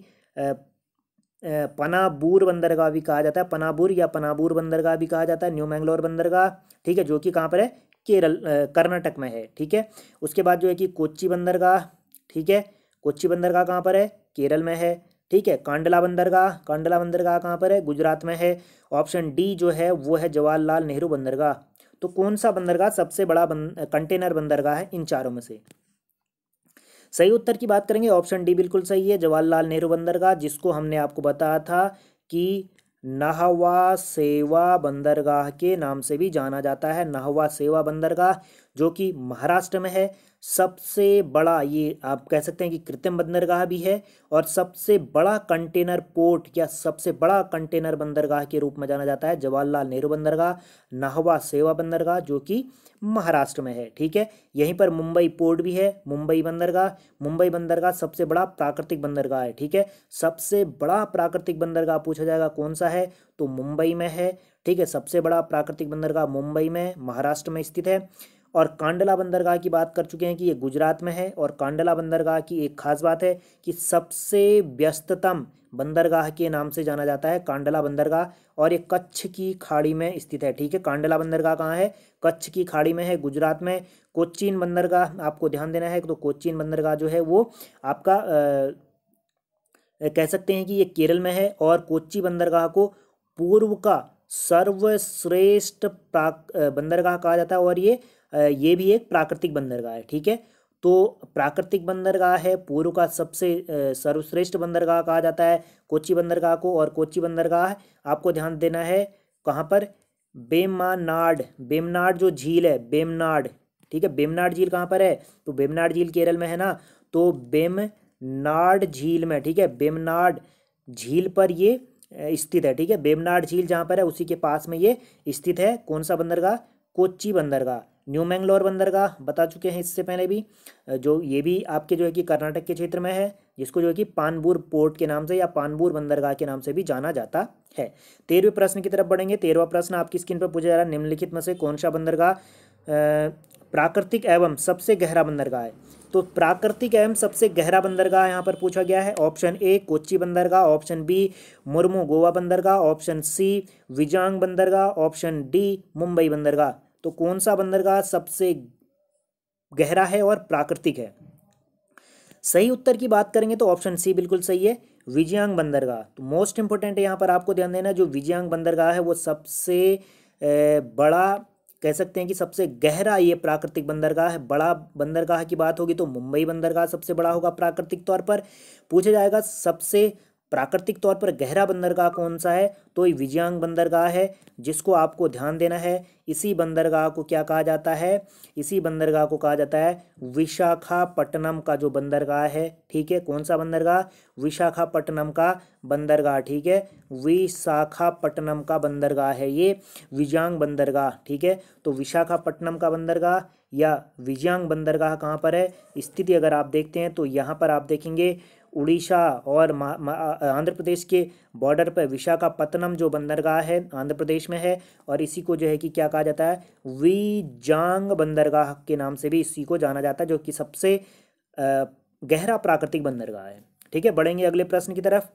पनाबूर बंदरगाह भी कहा जाता है पनाबूर या पनाबूर बंदरगाह भी कहा जाता है न्यू मैंगलोर बंदरगाह ठीक है जो कि कहाँ पर है केरल कर्नाटक में है ठीक है उसके बाद जो है कि कोच्ची बंदरगाह ठीक है कोच्ची बंदरगाह कहाँ पर है केरल में है ठीक है कांडला बंदरगाह कांडला बंदरगाह कहाँ पर है गुजरात में है ऑप्शन डी जो है वो है जवाहरलाल नेहरू बंदरगाह तो कौन सा बंदरगाह सबसे बड़ा बंद, कंटेनर बंदरगाह है इन चारों में से सही उत्तर की बात करेंगे ऑप्शन डी बिल्कुल सही है जवाहरलाल नेहरू बंदरगाह जिसको हमने आपको बताया था कि नाहवा सेवा बंदरगाह के नाम से भी जाना जाता है नाहवा सेवा बंदरगाह जो कि महाराष्ट्र में है सबसे बड़ा ये आप कह सकते हैं कि कृत्रिम बंदरगाह भी है और सबसे बड़ा कंटेनर पोर्ट या सबसे बड़ा कंटेनर बंदरगाह के रूप में जाना जाता है जवाहरलाल नेहरू बंदरगाह नाहवा सेवा बंदरगाह जो कि महाराष्ट्र में है ठीक है यहीं पर मुंबई पोर्ट भी है मुंबई बंदरगाह मुंबई बंदरगाह सबसे बड़ा प्राकृतिक बंदरगाह है ठीक है सबसे बड़ा प्राकृतिक बंदरगाह पूछा जाएगा कौन सा है तो मुंबई में है ठीक है सबसे बड़ा प्राकृतिक बंदरगाह मुंबई में महाराष्ट्र में स्थित है और कांडला बंदरगाह की बात कर चुके हैं कि ये गुजरात में है और कांडला बंदरगाह की एक खास बात है कि सबसे व्यस्ततम बंदरगाह के नाम से जाना जाता है कांडला बंदरगाह और ये कच्छ की खाड़ी में स्थित है ठीक है कांडला बंदरगाह कहाँ है कच्छ की खाड़ी में है गुजरात में कोचीन बंदरगाह आपको ध्यान देना है तो कोचीन बंदरगाह जो है वो आपका आ, कह सकते हैं कि ये केरल में है और कोच्ची बंदरगाह को पूर्व का सर्वश्रेष्ठ प्राक बंदरगाह कहा जाता है और ये ये भी एक प्राकृतिक बंदरगाह है ठीक है तो प्राकृतिक बंदरगाह है पूर्व का सबसे सर्वश्रेष्ठ बंदरगाह कहा जाता है कोची बंदरगाह को और कोची बंदरगाह आपको ध्यान देना है कहाँ पर बेमानाड बेमनाड जो झील है बेमनाड ठीक है बेमनाड झील कहाँ पर है तो बेमनाड झील केरल में है ना तो बेमनाड झील में ठीक है बेमनाड झील पर ये स्थित है ठीक है बेमनाड झील जहाँ पर है उसी के पास में ये स्थित है कौन सा बंदरगाह कोची बंदरगाह न्यू मैंगलोर बंदरगाह बता चुके हैं इससे पहले भी जो ये भी आपके जो है कि कर्नाटक के क्षेत्र में है जिसको जो है कि पानबूर पोर्ट के नाम से या पानबूर बंदरगाह के नाम से भी जाना जाता है तेरहवें प्रश्न की तरफ बढ़ेंगे तेरहवा प्रश्न आपकी स्क्रीन पर पूछा जा रहा है निम्नलिखित में से कौन सा बंदरगाह प्राकृतिक एवं सबसे गहरा बंदरगाह है तो प्राकृतिक एवं सबसे गहरा बंदरगाह यहाँ पर पूछा गया है ऑप्शन ए कोची बंदरगाह ऑप्शन बी मुर्मू गोवा बंदरगाह ऑप्शन सी विजांग बंदरगाह ऑप्शन डी मुंबई बंदरगाह तो कौन सा बंदरगाह सबसे गहरा है और प्राकृतिक है सही उत्तर की बात करेंगे तो ऑप्शन सी बिल्कुल सही है विजयांग बंदरगाह तो मोस्ट इंपॉर्टेंट है यहाँ पर आपको ध्यान देना जो विजयांग बंदरगाह है वो सबसे बड़ा कह सकते हैं कि सबसे गहरा ये प्राकृतिक बंदरगाह है बड़ा बंदरगाह की बात होगी तो मुंबई बंदरगाह सबसे बड़ा होगा प्राकृतिक तौर पर पूछा जाएगा सबसे प्राकृतिक तौर पर गहरा बंदरगाह कौन सा है तो ये विजयांग बंदरगाह है जिसको आपको ध्यान देना है इसी बंदरगाह को क्या कहा जाता है इसी बंदरगाह को कहा जाता है विशाखापट्टनम का जो बंदरगाह है ठीक है कौन सा बंदरगाह विशाखापट्टनम का बंदरगाह ठीक है विशाखापट्टनम का बंदरगाह है ये विजयांग बंदरगाह ठीक है तो विशाखापट्टनम का बंदरगाह या विजयांग बंदरगाह कहाँ पर है स्थिति अगर आप देखते हैं तो यहाँ पर आप देखेंगे उड़ीसा और आंध्र प्रदेश के बॉर्डर पर विशाखापत्तनम जो बंदरगाह है आंध्र प्रदेश में है और इसी को जो है कि क्या कहा जाता है वी जांग बंदरगाह के नाम से भी इसी को जाना जाता है जो कि सबसे गहरा प्राकृतिक बंदरगाह है ठीक है बढ़ेंगे अगले प्रश्न की तरफ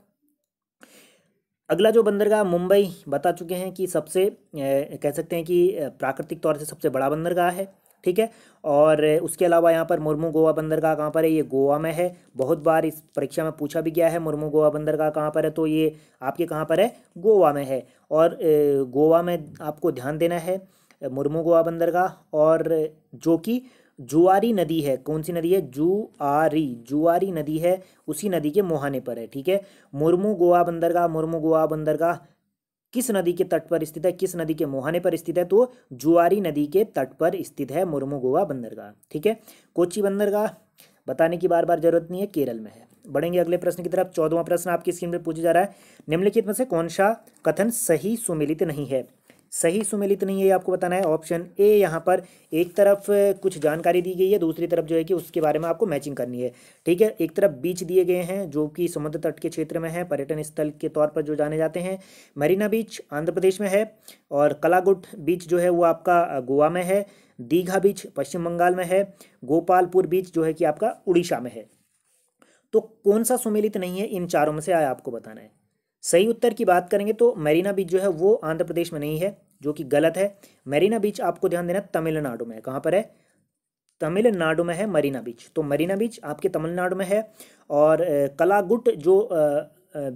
अगला जो बंदरगाह मुंबई बता चुके हैं कि सबसे कह सकते हैं कि प्राकृतिक तौर से सबसे बड़ा बंदरगाह है ठीक है और उसके अलावा यहाँ पर मुर्मू गोवा बंदरगाह कहाँ पर है ये गोवा में है बहुत बार इस परीक्षा में पूछा भी गया है मुर्मू गोवा बंदरगाह कहाँ पर है तो ये आपके कहाँ पर है गोवा में है और गोवा में आपको ध्यान देना है मुर्मू गोवा बंदरगाह और जो कि जुआरी नदी है कौन सी नदी है जुआरी जुआरी नदी है उसी नदी के मुहाने पर है ठीक है मुर्मू गोवा बंदरगाह मुर्मू गोवा बंदरगाह किस नदी के तट पर स्थित है किस नदी के मोहाने पर स्थित है तो जुआरी नदी के तट पर स्थित है मुर्मू गोवा बंदरगाह ठीक है कोची बंदरगाह बताने की बार बार जरूरत नहीं है केरल में है बढ़ेंगे अगले प्रश्न की तरफ चौदवा प्रश्न आपकी स्क्रीन पर पूछा जा रहा है निम्नलिखित में से कौन सा कथन सही सुमिलित नहीं है सही सुमेलित नहीं है आपको बताना है ऑप्शन ए यहाँ पर एक तरफ कुछ जानकारी दी गई है दूसरी तरफ जो है कि उसके बारे में आपको मैचिंग करनी है ठीक है एक तरफ बीच दिए गए हैं जो कि समुद्र तट के क्षेत्र में है पर्यटन स्थल के तौर पर जो जाने जाते हैं मरीना बीच आंध्र प्रदेश में है और कलागुट बीच जो है वो आपका गोवा में है दीघा बीच पश्चिम बंगाल में है गोपालपुर बीच जो है कि आपका उड़ीसा में है तो कौन सा सुमेलित नहीं है इन चारों में से आया आपको बताना है सही उत्तर की बात करेंगे तो मेरीना बीच जो है वो आंध्र प्रदेश में नहीं है जो कि गलत है मेरीना बीच आपको ध्यान देना तमिलनाडु में है कहाँ पर है तमिलनाडु में है मरीना बीच तो मरीना बीच आपके तमिलनाडु में है और कलागुट जो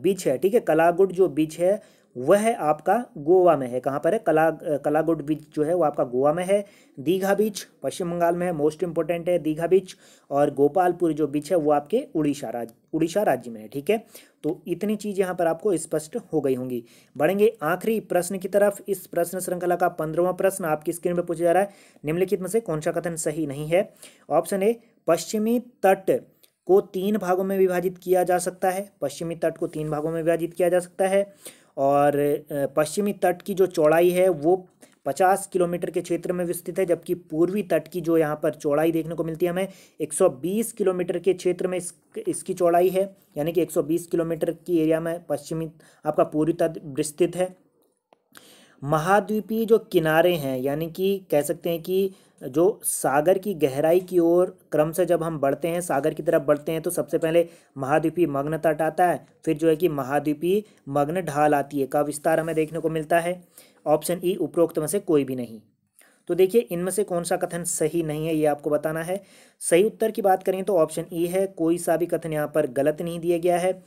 बीच है ठीक है कलागुट जो बीच है वह आपका गोवा में है कहाँ पर है कला कलागुड बीच जो है वो आपका गोवा में है दीघा बीच पश्चिम बंगाल में है मोस्ट इंपॉर्टेंट है दीघा बीच और गोपालपुर जो बीच है वो आपके उड़ीसा राज्य उड़ीसा राज्य में है ठीक है तो इतनी चीज़ यहाँ पर आपको स्पष्ट हो गई होंगी बढ़ेंगे आखिरी प्रश्न की तरफ इस प्रश्न श्रृंखला का पंद्रहवा प्रश्न आपकी स्क्रीन पर पूछा जा रहा है निम्नलिखित में से कौन सा कथन सही नहीं है ऑप्शन ए पश्चिमी तट को तीन भागों में विभाजित किया जा सकता है पश्चिमी तट को तीन भागों में विभाजित किया जा सकता है और पश्चिमी तट की जो चौड़ाई है वो पचास किलोमीटर के क्षेत्र में विस्तृत है जबकि पूर्वी तट की जो यहाँ पर चौड़ाई देखने को मिलती है हमें 120 किलोमीटर के क्षेत्र में इस इसकी चौड़ाई है यानी कि 120 किलोमीटर की एरिया में पश्चिमी आपका पूर्वी तट विस्तृत है महाद्वीपीय जो किनारे हैं यानी कि कह सकते हैं कि जो सागर की गहराई की ओर क्रम से जब हम बढ़ते हैं सागर की तरफ बढ़ते हैं तो सबसे पहले महाद्वीपीय मग्न तट आता है फिर जो है कि महाद्वीपीय मग्न ढाल आती है का विस्तार हमें देखने को मिलता है ऑप्शन ई उपरोक्त में से कोई भी नहीं तो देखिए इनमें से कौन सा कथन सही नहीं है ये आपको बताना है सही उत्तर की बात करें तो ऑप्शन ई है कोई सा भी कथन यहाँ पर गलत नहीं दिया गया है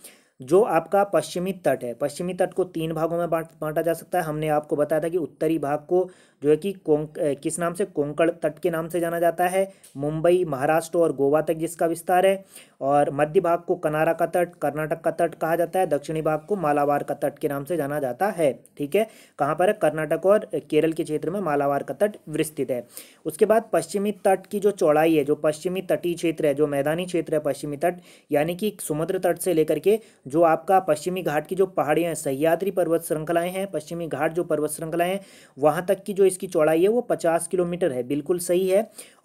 जो आपका पश्चिमी तट है पश्चिमी तट को तीन भागों में बांटा जा सकता है हमने आपको बताया था कि उत्तरी भाग को जो है कि किस नाम से कोंकण तट के नाम से जाना जाता है मुंबई महाराष्ट्र और गोवा तक जिसका विस्तार है और मध्य भाग को कनारा का तट कर्नाटक का तट कहा जाता है दक्षिणी भाग को मालावार का तट के नाम से जाना जाता है ठीक है कहाँ पर है कर्नाटक और केरल के क्षेत्र में मालावार का तट विस्तृत है उसके बाद पश्चिमी तट की जो चौड़ाई है जो पश्चिमी तटीय क्षेत्र है जो मैदानी क्षेत्र है पश्चिमी तट यानी कि समुद्र तट से लेकर के जो आपका पश्चिमी घाट की जो पहाड़ियाँ हैं सह्याद्री पर्वत श्रृंखलाएँ हैं पश्चिमी घाट जो पर्वत श्रृंखलाएँ हैं वहाँ तक की जो इसकी चौड़ाई है वो पचास किलोमीटर है बिल्कुल सही है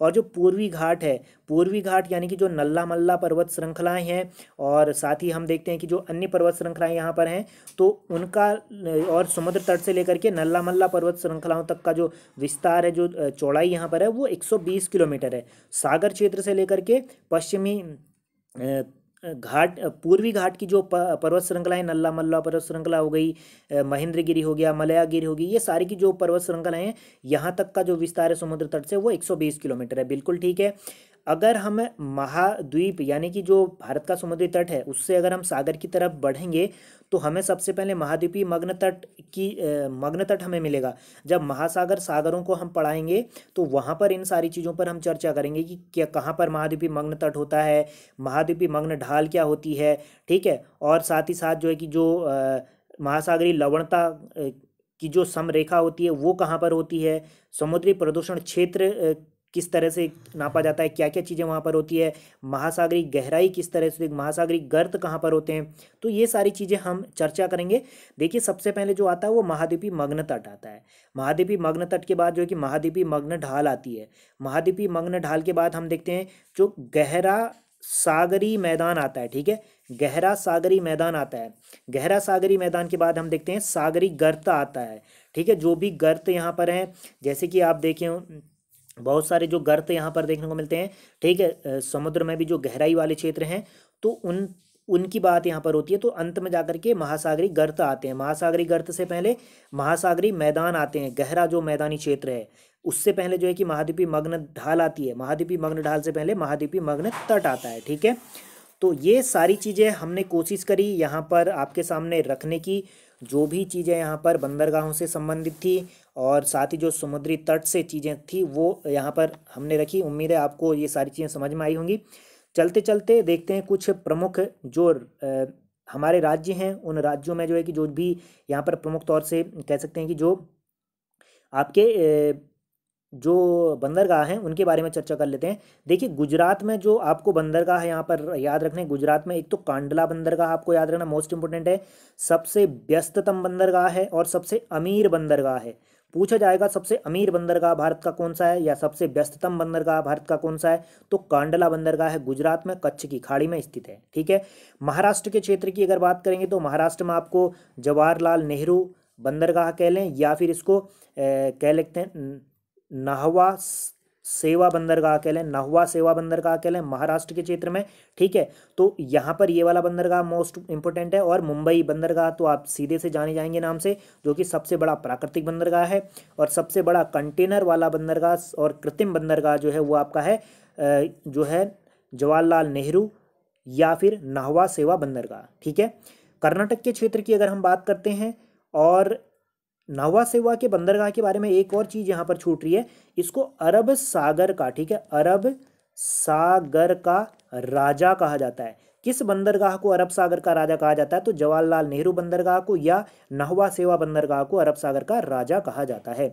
और जो पूर्वी घाट है पूर्वी घाट यानी कि जो नल्ला मल्ला पर्वत श्रृंखलाएँ हैं और साथ ही हम देखते हैं कि जो अन्य पर्वत श्रृंखलाएँ यहाँ पर हैं तो उनका और समुद्र तट से लेकर के नल्ला मल्ला पर्वत श्रृंखलाओं तक का जो विस्तार है जो चौड़ाई यहाँ पर है वो एक किलोमीटर है सागर क्षेत्र से लेकर के पश्चिमी घाट पूर्वी घाट की जो पर्वत श्रृंखलाएं नल्ला मल्ला पर्वत श्रृंखला हो गई महेंद्रगिरी हो गया मलयागिरी होगी ये सारी की जो पर्वत श्रृंखलाएं हैं यहाँ तक का जो विस्तार है समुद्र तट से वो 120 किलोमीटर है बिल्कुल ठीक है अगर हम महाद्वीप यानी कि जो भारत का समुद्री तट है उससे अगर हम सागर की तरफ बढ़ेंगे तो हमें सबसे पहले महाद्वीपीय मग्न तट की मग्न तट हमें मिलेगा जब महासागर सागरों को हम पढ़ाएंगे तो वहाँ पर इन सारी चीज़ों पर हम चर्चा करेंगे कि क्या कहाँ पर महाद्वीपीय मग्न तट होता है महाद्वीपीय मग्न ढाल क्या होती है ठीक है और साथ ही साथ जो है कि जो महासागरी लवणता की जो समरेखा होती है वो कहाँ पर होती है समुद्री प्रदूषण क्षेत्र किस तरह से नापा जाता है क्या क्या चीज़ें वहाँ पर होती है महासागरी गहराई किस तरह से महासागरी गर्त कहाँ पर होते हैं तो ये सारी चीज़ें हम चर्चा करेंगे देखिए सबसे पहले जो आता है वो महाद्वीपी मग्न तट आता है महाद्वीपी मग्न तट के बाद जो कि महाद्वीपी मग्न ढाल आती है महाद्वीपी मग्न ढाल के बाद हम देखते हैं जो गहरा सागरी मैदान आता है ठीक है गहरा सागरी मैदान आता है गहरा सागरी मैदान के बाद हम देखते हैं सागरी गर्त आता है ठीक है जो भी गर्त यहाँ पर हैं जैसे कि आप देखें बहुत सारे जो गर्त यहाँ पर देखने को मिलते हैं ठीक है समुद्र में भी जो गहराई वाले क्षेत्र हैं तो उन उनकी बात यहाँ पर होती है तो अंत में जाकर के महासागरी गर्त आते हैं महासागरी गर्त से पहले महासागरी मैदान आते हैं गहरा जो मैदानी क्षेत्र है उससे पहले जो है कि महाद्वीपी मग्न ढाल आती है महाद्वीपी मग्न ढाल से पहले महाद्वीपी मग्न तट आता है ठीक है तो ये सारी चीज़ें हमने कोशिश करी यहाँ पर आपके सामने रखने की जो भी चीज़ें यहाँ पर बंदरगाहों से संबंधित थी और साथ ही जो समुद्री तट से चीज़ें थी वो यहाँ पर हमने रखी उम्मीद है आपको ये सारी चीज़ें समझ में आई होंगी चलते चलते देखते हैं कुछ प्रमुख जो हमारे राज्य हैं उन राज्यों में जो है कि जो भी यहाँ पर प्रमुख तौर से कह सकते हैं कि जो आपके जो बंदरगाह हैं उनके बारे में चर्चा कर लेते हैं देखिए गुजरात में जो आपको बंदरगाह है यहाँ पर याद रखने गुजरात में एक तो कांडला बंदरगाह आपको याद रखना मोस्ट इम्पोर्टेंट है सबसे व्यस्ततम बंदरगाह है और सबसे अमीर बंदरगाह है पूछा जाएगा सबसे अमीर बंदरगाह भारत का कौन सा है या सबसे व्यस्ततम बंदरगाह भारत का कौन सा है तो कांडला बंदरगाह है गुजरात में कच्छ की खाड़ी में स्थित है ठीक है महाराष्ट्र के क्षेत्र की अगर बात करेंगे तो महाराष्ट्र में आपको जवाहरलाल नेहरू बंदरगाह कह लें या फिर इसको कह लेते हैं नाहवा सेवा बंदरगाह कह लें नहवा सेवा बंदरगाह कह लें महाराष्ट्र के क्षेत्र में ठीक है तो यहाँ पर ये वाला बंदरगाह मोस्ट इंपॉर्टेंट है और मुंबई बंदरगाह तो आप सीधे से जाने जाएंगे नाम से जो कि सबसे बड़ा प्राकृतिक बंदरगाह है और सबसे बड़ा कंटेनर वाला बंदरगाह और कृत्रिम बंदरगाह जो है वो आपका है जो है जवाहरलाल नेहरू या फिर नहवा सेवा बंदरगाह ठीक है कर्नाटक के क्षेत्र की अगर हम बात करते हैं और नावा सेवा के बंदरगाह के बारे में एक और चीज़ यहाँ पर छूट रही है इसको अरब सागर का ठीक है अरब सागर का राजा कहा जाता है किस बंदरगाह को अरब सागर का राजा कहा जाता है तो जवाहरलाल नेहरू बंदरगाह को या नहवा सेवा बंदरगाह को अरब सागर का राजा कहा जाता है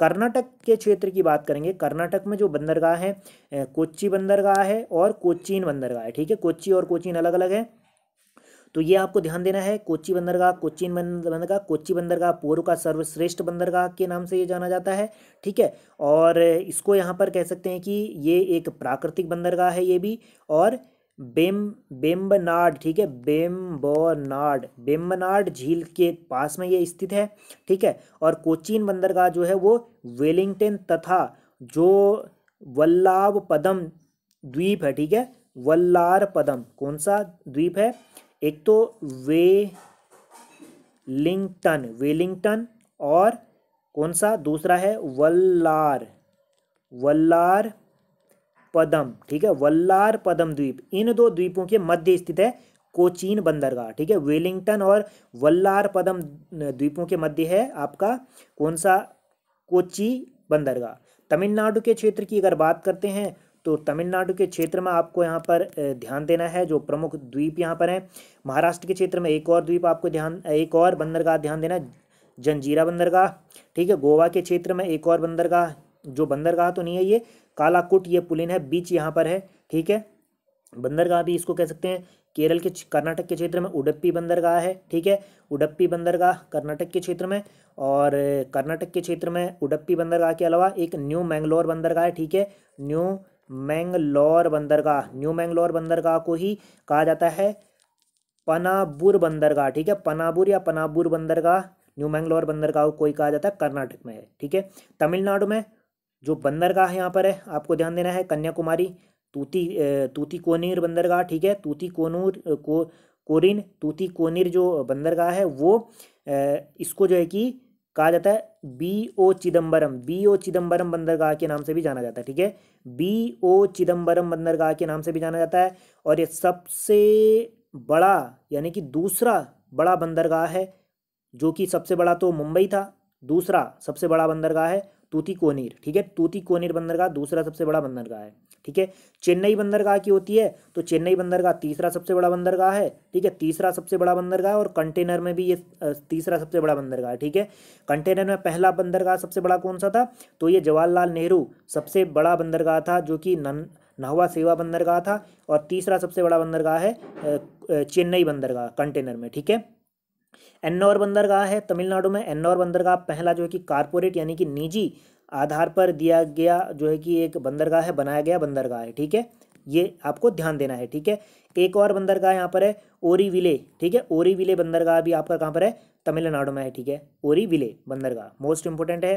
कर्नाटक के क्षेत्र की बात करेंगे कर्नाटक में जो बंदरगाह है कोच्ची बंदरगाह है और कोचीन बंदरगाह है ठीक है कोच्ची और कोचीन अलग अलग है तो ये आपको ध्यान देना है कोची बंदरगाह कोचीन बंदरगाह कोची बंदरगाह पूर्व का सर्वश्रेष्ठ बंदरगाह के नाम से ये जाना जाता है ठीक है और इसको यहाँ पर कह सकते हैं कि ये एक प्राकृतिक बंदरगाह है ये भी और बेम बेम्बनाड ठीक है बेम्बोनाड बेम्बनाड झील के पास में ये स्थित है ठीक है और कोचीन बंदरगाह जो है वो वेलिंगटन तथा जो वल्लाव पदम द्वीप है ठीक है वल्लार पदम कौन सा द्वीप है एक तो वे लिंगटन वेलिंगटन और कौन सा दूसरा है वल्लार वल्लार पदम ठीक है वल्लार पदम द्वीप इन दो द्वीपों के मध्य स्थित है कोचीन बंदरगाह ठीक है वेलिंगटन और वल्लार पदम द्वीपों के मध्य है आपका कौन सा कोची बंदरगाह तमिलनाडु के क्षेत्र की अगर बात करते हैं तो तमिलनाडु के क्षेत्र में आपको यहाँ पर ध्यान देना है जो प्रमुख द्वीप यहाँ पर हैं महाराष्ट्र के क्षेत्र में एक और द्वीप आपको ध्यान एक और बंदरगाह ध्यान देना जंजीरा बंदरगाह ठीक है गोवा के क्षेत्र में एक और बंदरगाह जो बंदरगाह तो नहीं है ये कालाकुट ये पुलिन है बीच यहाँ पर है ठीक है बंदरगाह भी इसको कह सकते हैं केरल के कर्नाटक के क्षेत्र में उडप्पी बंदरगाह है ठीक है उडप्पी बंदरगाह कर्नाटक के क्षेत्र में और कर्नाटक के क्षेत्र में उडप्पी बंदरगाह के अलावा एक न्यू मैंगलोर बंदरगाह है ठीक है न्यू मैंगलोर बंदरगाह न्यू मैंगलोर बंदरगाह को ही कहा जाता है पनाबुर बंदरगाह ठीक है पनाबुर या पनाबुर बंदरगाह न्यू मैंगलोर बंदरगाह को ही कहा जाता है कर्नाटक में है ठीक है तमिलनाडु में जो बंदरगाह यहाँ पर है आपको ध्यान देना है कन्याकुमारी तूती तूती कोनीर बंदरगाह ठीक है तूती कोनूर को कोरिन तूती कोनिर जो बंदरगाह है वो इसको जो है कि कहा जाता है V O Chidambaram V O Chidambaram बंदरगाह के नाम से भी जाना जाता है ठीक है बी ओ चिदम्बरम बंदरगाह के नाम से भी जाना जाता है और ये सबसे बड़ा यानी कि दूसरा बड़ा बंदरगाह है जो कि सबसे बड़ा तो मुंबई था दूसरा सबसे बड़ा बंदरगाह है कोनीर ठीक है तूतीकोनेर बंदरगाह दूसरा सबसे बड़ा बंदरगाह है ठीक है चेन्नई बंदरगाह की होती है तो चेन्नई बंदरगाह तीसरा सबसे बड़ा बंदरगाह है ठीक है तीसरा सबसे बड़ा बंदरगाह और कंटेनर में भी ये तीसरा सबसे बड़ा बंदरगाह है ठीक है कंटेनर में पहला बंदरगाह सबसे बड़ा कौन सा था तो ये जवाहरलाल नेहरू सबसे बड़ा बंदरगाह था जो कि नन नहवा सेवा बंदरगाह था और तीसरा सबसे बड़ा बंदरगाह है चेन्नई बंदरगाह कंटेनर में ठीक है एन्नौर बंदरगाह है तमिलनाडु में एन्नौर बंदरगाह पहला जो है कि कारपोरेट यानी कि निजी आधार पर दिया गया जो है कि एक बंदरगाह है बनाया गया बंदरगाह है ठीक है ये आपको ध्यान देना है ठीक है एक और बंदरगाह यहाँ पर है ओरी विले ठीक है ओरी विले बंदरगाह भी आपका कहाँ पर है तमिलनाडु में है ठीक है ओरी विले बंदरगाह मोस्ट इंपोर्टेंट है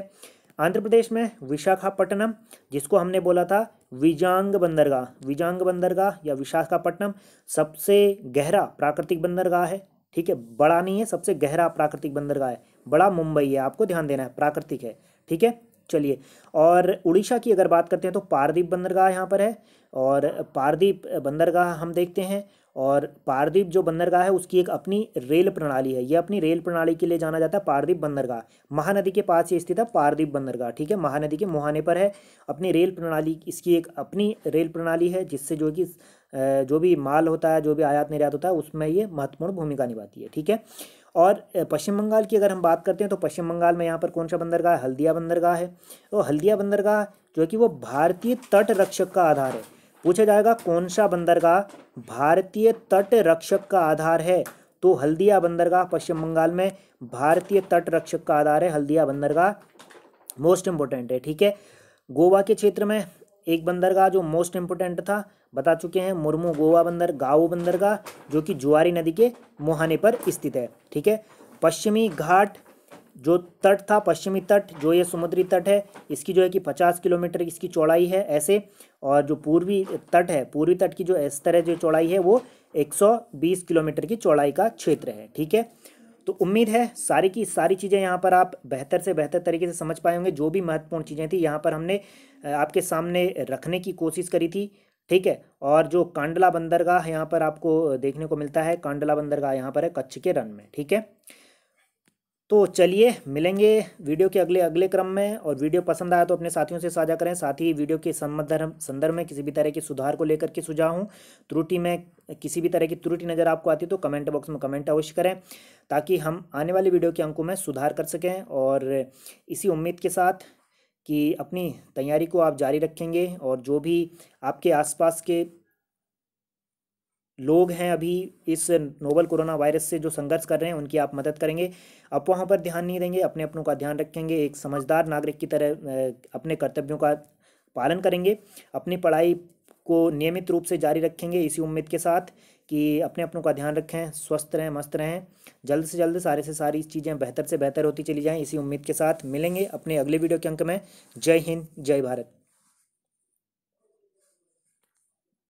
आंध्र प्रदेश में विशाखापट्टनम जिसको हमने बोला था विजांग बंदरगाह विजांग बंदरगाह या विशाखापट्टनम सबसे गहरा प्राकृतिक बंदरगाह है ठीक है बड़ा नहीं है सबसे गहरा प्राकृतिक बंदरगाह है बड़ा मुंबई है आपको ध्यान देना है प्राकृतिक है ठीक है चलिए और उड़ीसा की अगर बात करते हैं तो पारदीप बंदरगाह यहाँ पर है और पारदीप बंदरगाह हम देखते हैं और पारदीप जो बंदरगाह है उसकी एक अपनी रेल प्रणाली है यह अपनी रेल प्रणाली के लिए जाना जाता है पारदीप बंदरगाह महानदी के पास ये स्थित है पारदीप बंदरगाह ठीक है महानदी के मुहाने पर है अपनी रेल प्रणाली इसकी एक अपनी रेल प्रणाली है जिससे जो कि जो भी माल होता है जो भी आयात निर्यात होता है उसमें ये महत्वपूर्ण भूमिका निभाती है ठीक है और पश्चिम बंगाल की अगर हम बात करते हैं तो पश्चिम बंगाल में यहाँ पर कौन सा बंदरगाह है हल्दिया बंदरगाह है तो हल्दिया बंदरगाह जो कि वो भारतीय तट रक्षक का आधार है पूछा जाएगा कौन सा बंदरगाह भारतीय तट रक्षक का आधार है तो हल्दिया बंदरगाह पश्चिम बंगाल में भारतीय तट रक्षक का आधार है हल्दिया बंदरगाह मोस्ट इम्पोर्टेंट है ठीक है गोवा के क्षेत्र में एक बंदरगाह जो मोस्ट इम्पोर्टेंट था बता चुके हैं मुर्मू गोवा बंदर गाओ बंदरगाह जो कि जुआरी नदी के मुहाने पर स्थित है ठीक है पश्चिमी घाट जो तट था पश्चिमी तट जो ये समुद्री तट है इसकी जो है कि पचास किलोमीटर इसकी चौड़ाई है ऐसे और जो पूर्वी तट है पूर्वी तट की जो इस तरह जो चौड़ाई है वो 120 किलोमीटर की चौड़ाई का क्षेत्र है ठीक है तो उम्मीद है सारी की सारी चीज़ें यहाँ पर आप बेहतर से बेहतर तरीके से समझ पाएंगे जो भी महत्वपूर्ण चीज़ें थी यहाँ पर हमने आपके सामने रखने की कोशिश करी थी ठीक है और जो कांडला बंदरगाह यहाँ पर आपको देखने को मिलता है कांडला बंदरगाह यहाँ पर है कच्छ के रन में ठीक है तो चलिए मिलेंगे वीडियो के अगले अगले क्रम में और वीडियो पसंद आया तो अपने साथियों से साझा करें साथ ही वीडियो के संबंध संदर्भ में किसी भी तरह के सुधार को लेकर के सुझाव त्रुटि में किसी भी तरह की त्रुटि नज़र आपको आती है तो कमेंट बॉक्स में कमेंट अवश्य करें ताकि हम आने वाले वीडियो के अंकों में सुधार कर सकें और इसी उम्मीद के साथ कि अपनी तैयारी को आप जारी रखेंगे और जो भी आपके आसपास के लोग हैं अभी इस नोवल कोरोना वायरस से जो संघर्ष कर रहे हैं उनकी आप मदद करेंगे अफवाहों पर ध्यान नहीं देंगे अपने अपनों का ध्यान रखेंगे एक समझदार नागरिक की तरह अपने कर्तव्यों का पालन करेंगे अपनी पढ़ाई को नियमित रूप से जारी रखेंगे इसी उम्मीद के साथ कि अपने अपनों का ध्यान रखें स्वस्थ रहें मस्त रहें जल्द से जल्द सारे से सारी चीज़ें बेहतर से बेहतर होती चली जाएँ इसी उम्मीद के साथ मिलेंगे अपने अगले वीडियो के अंक में जय हिंद जय भारत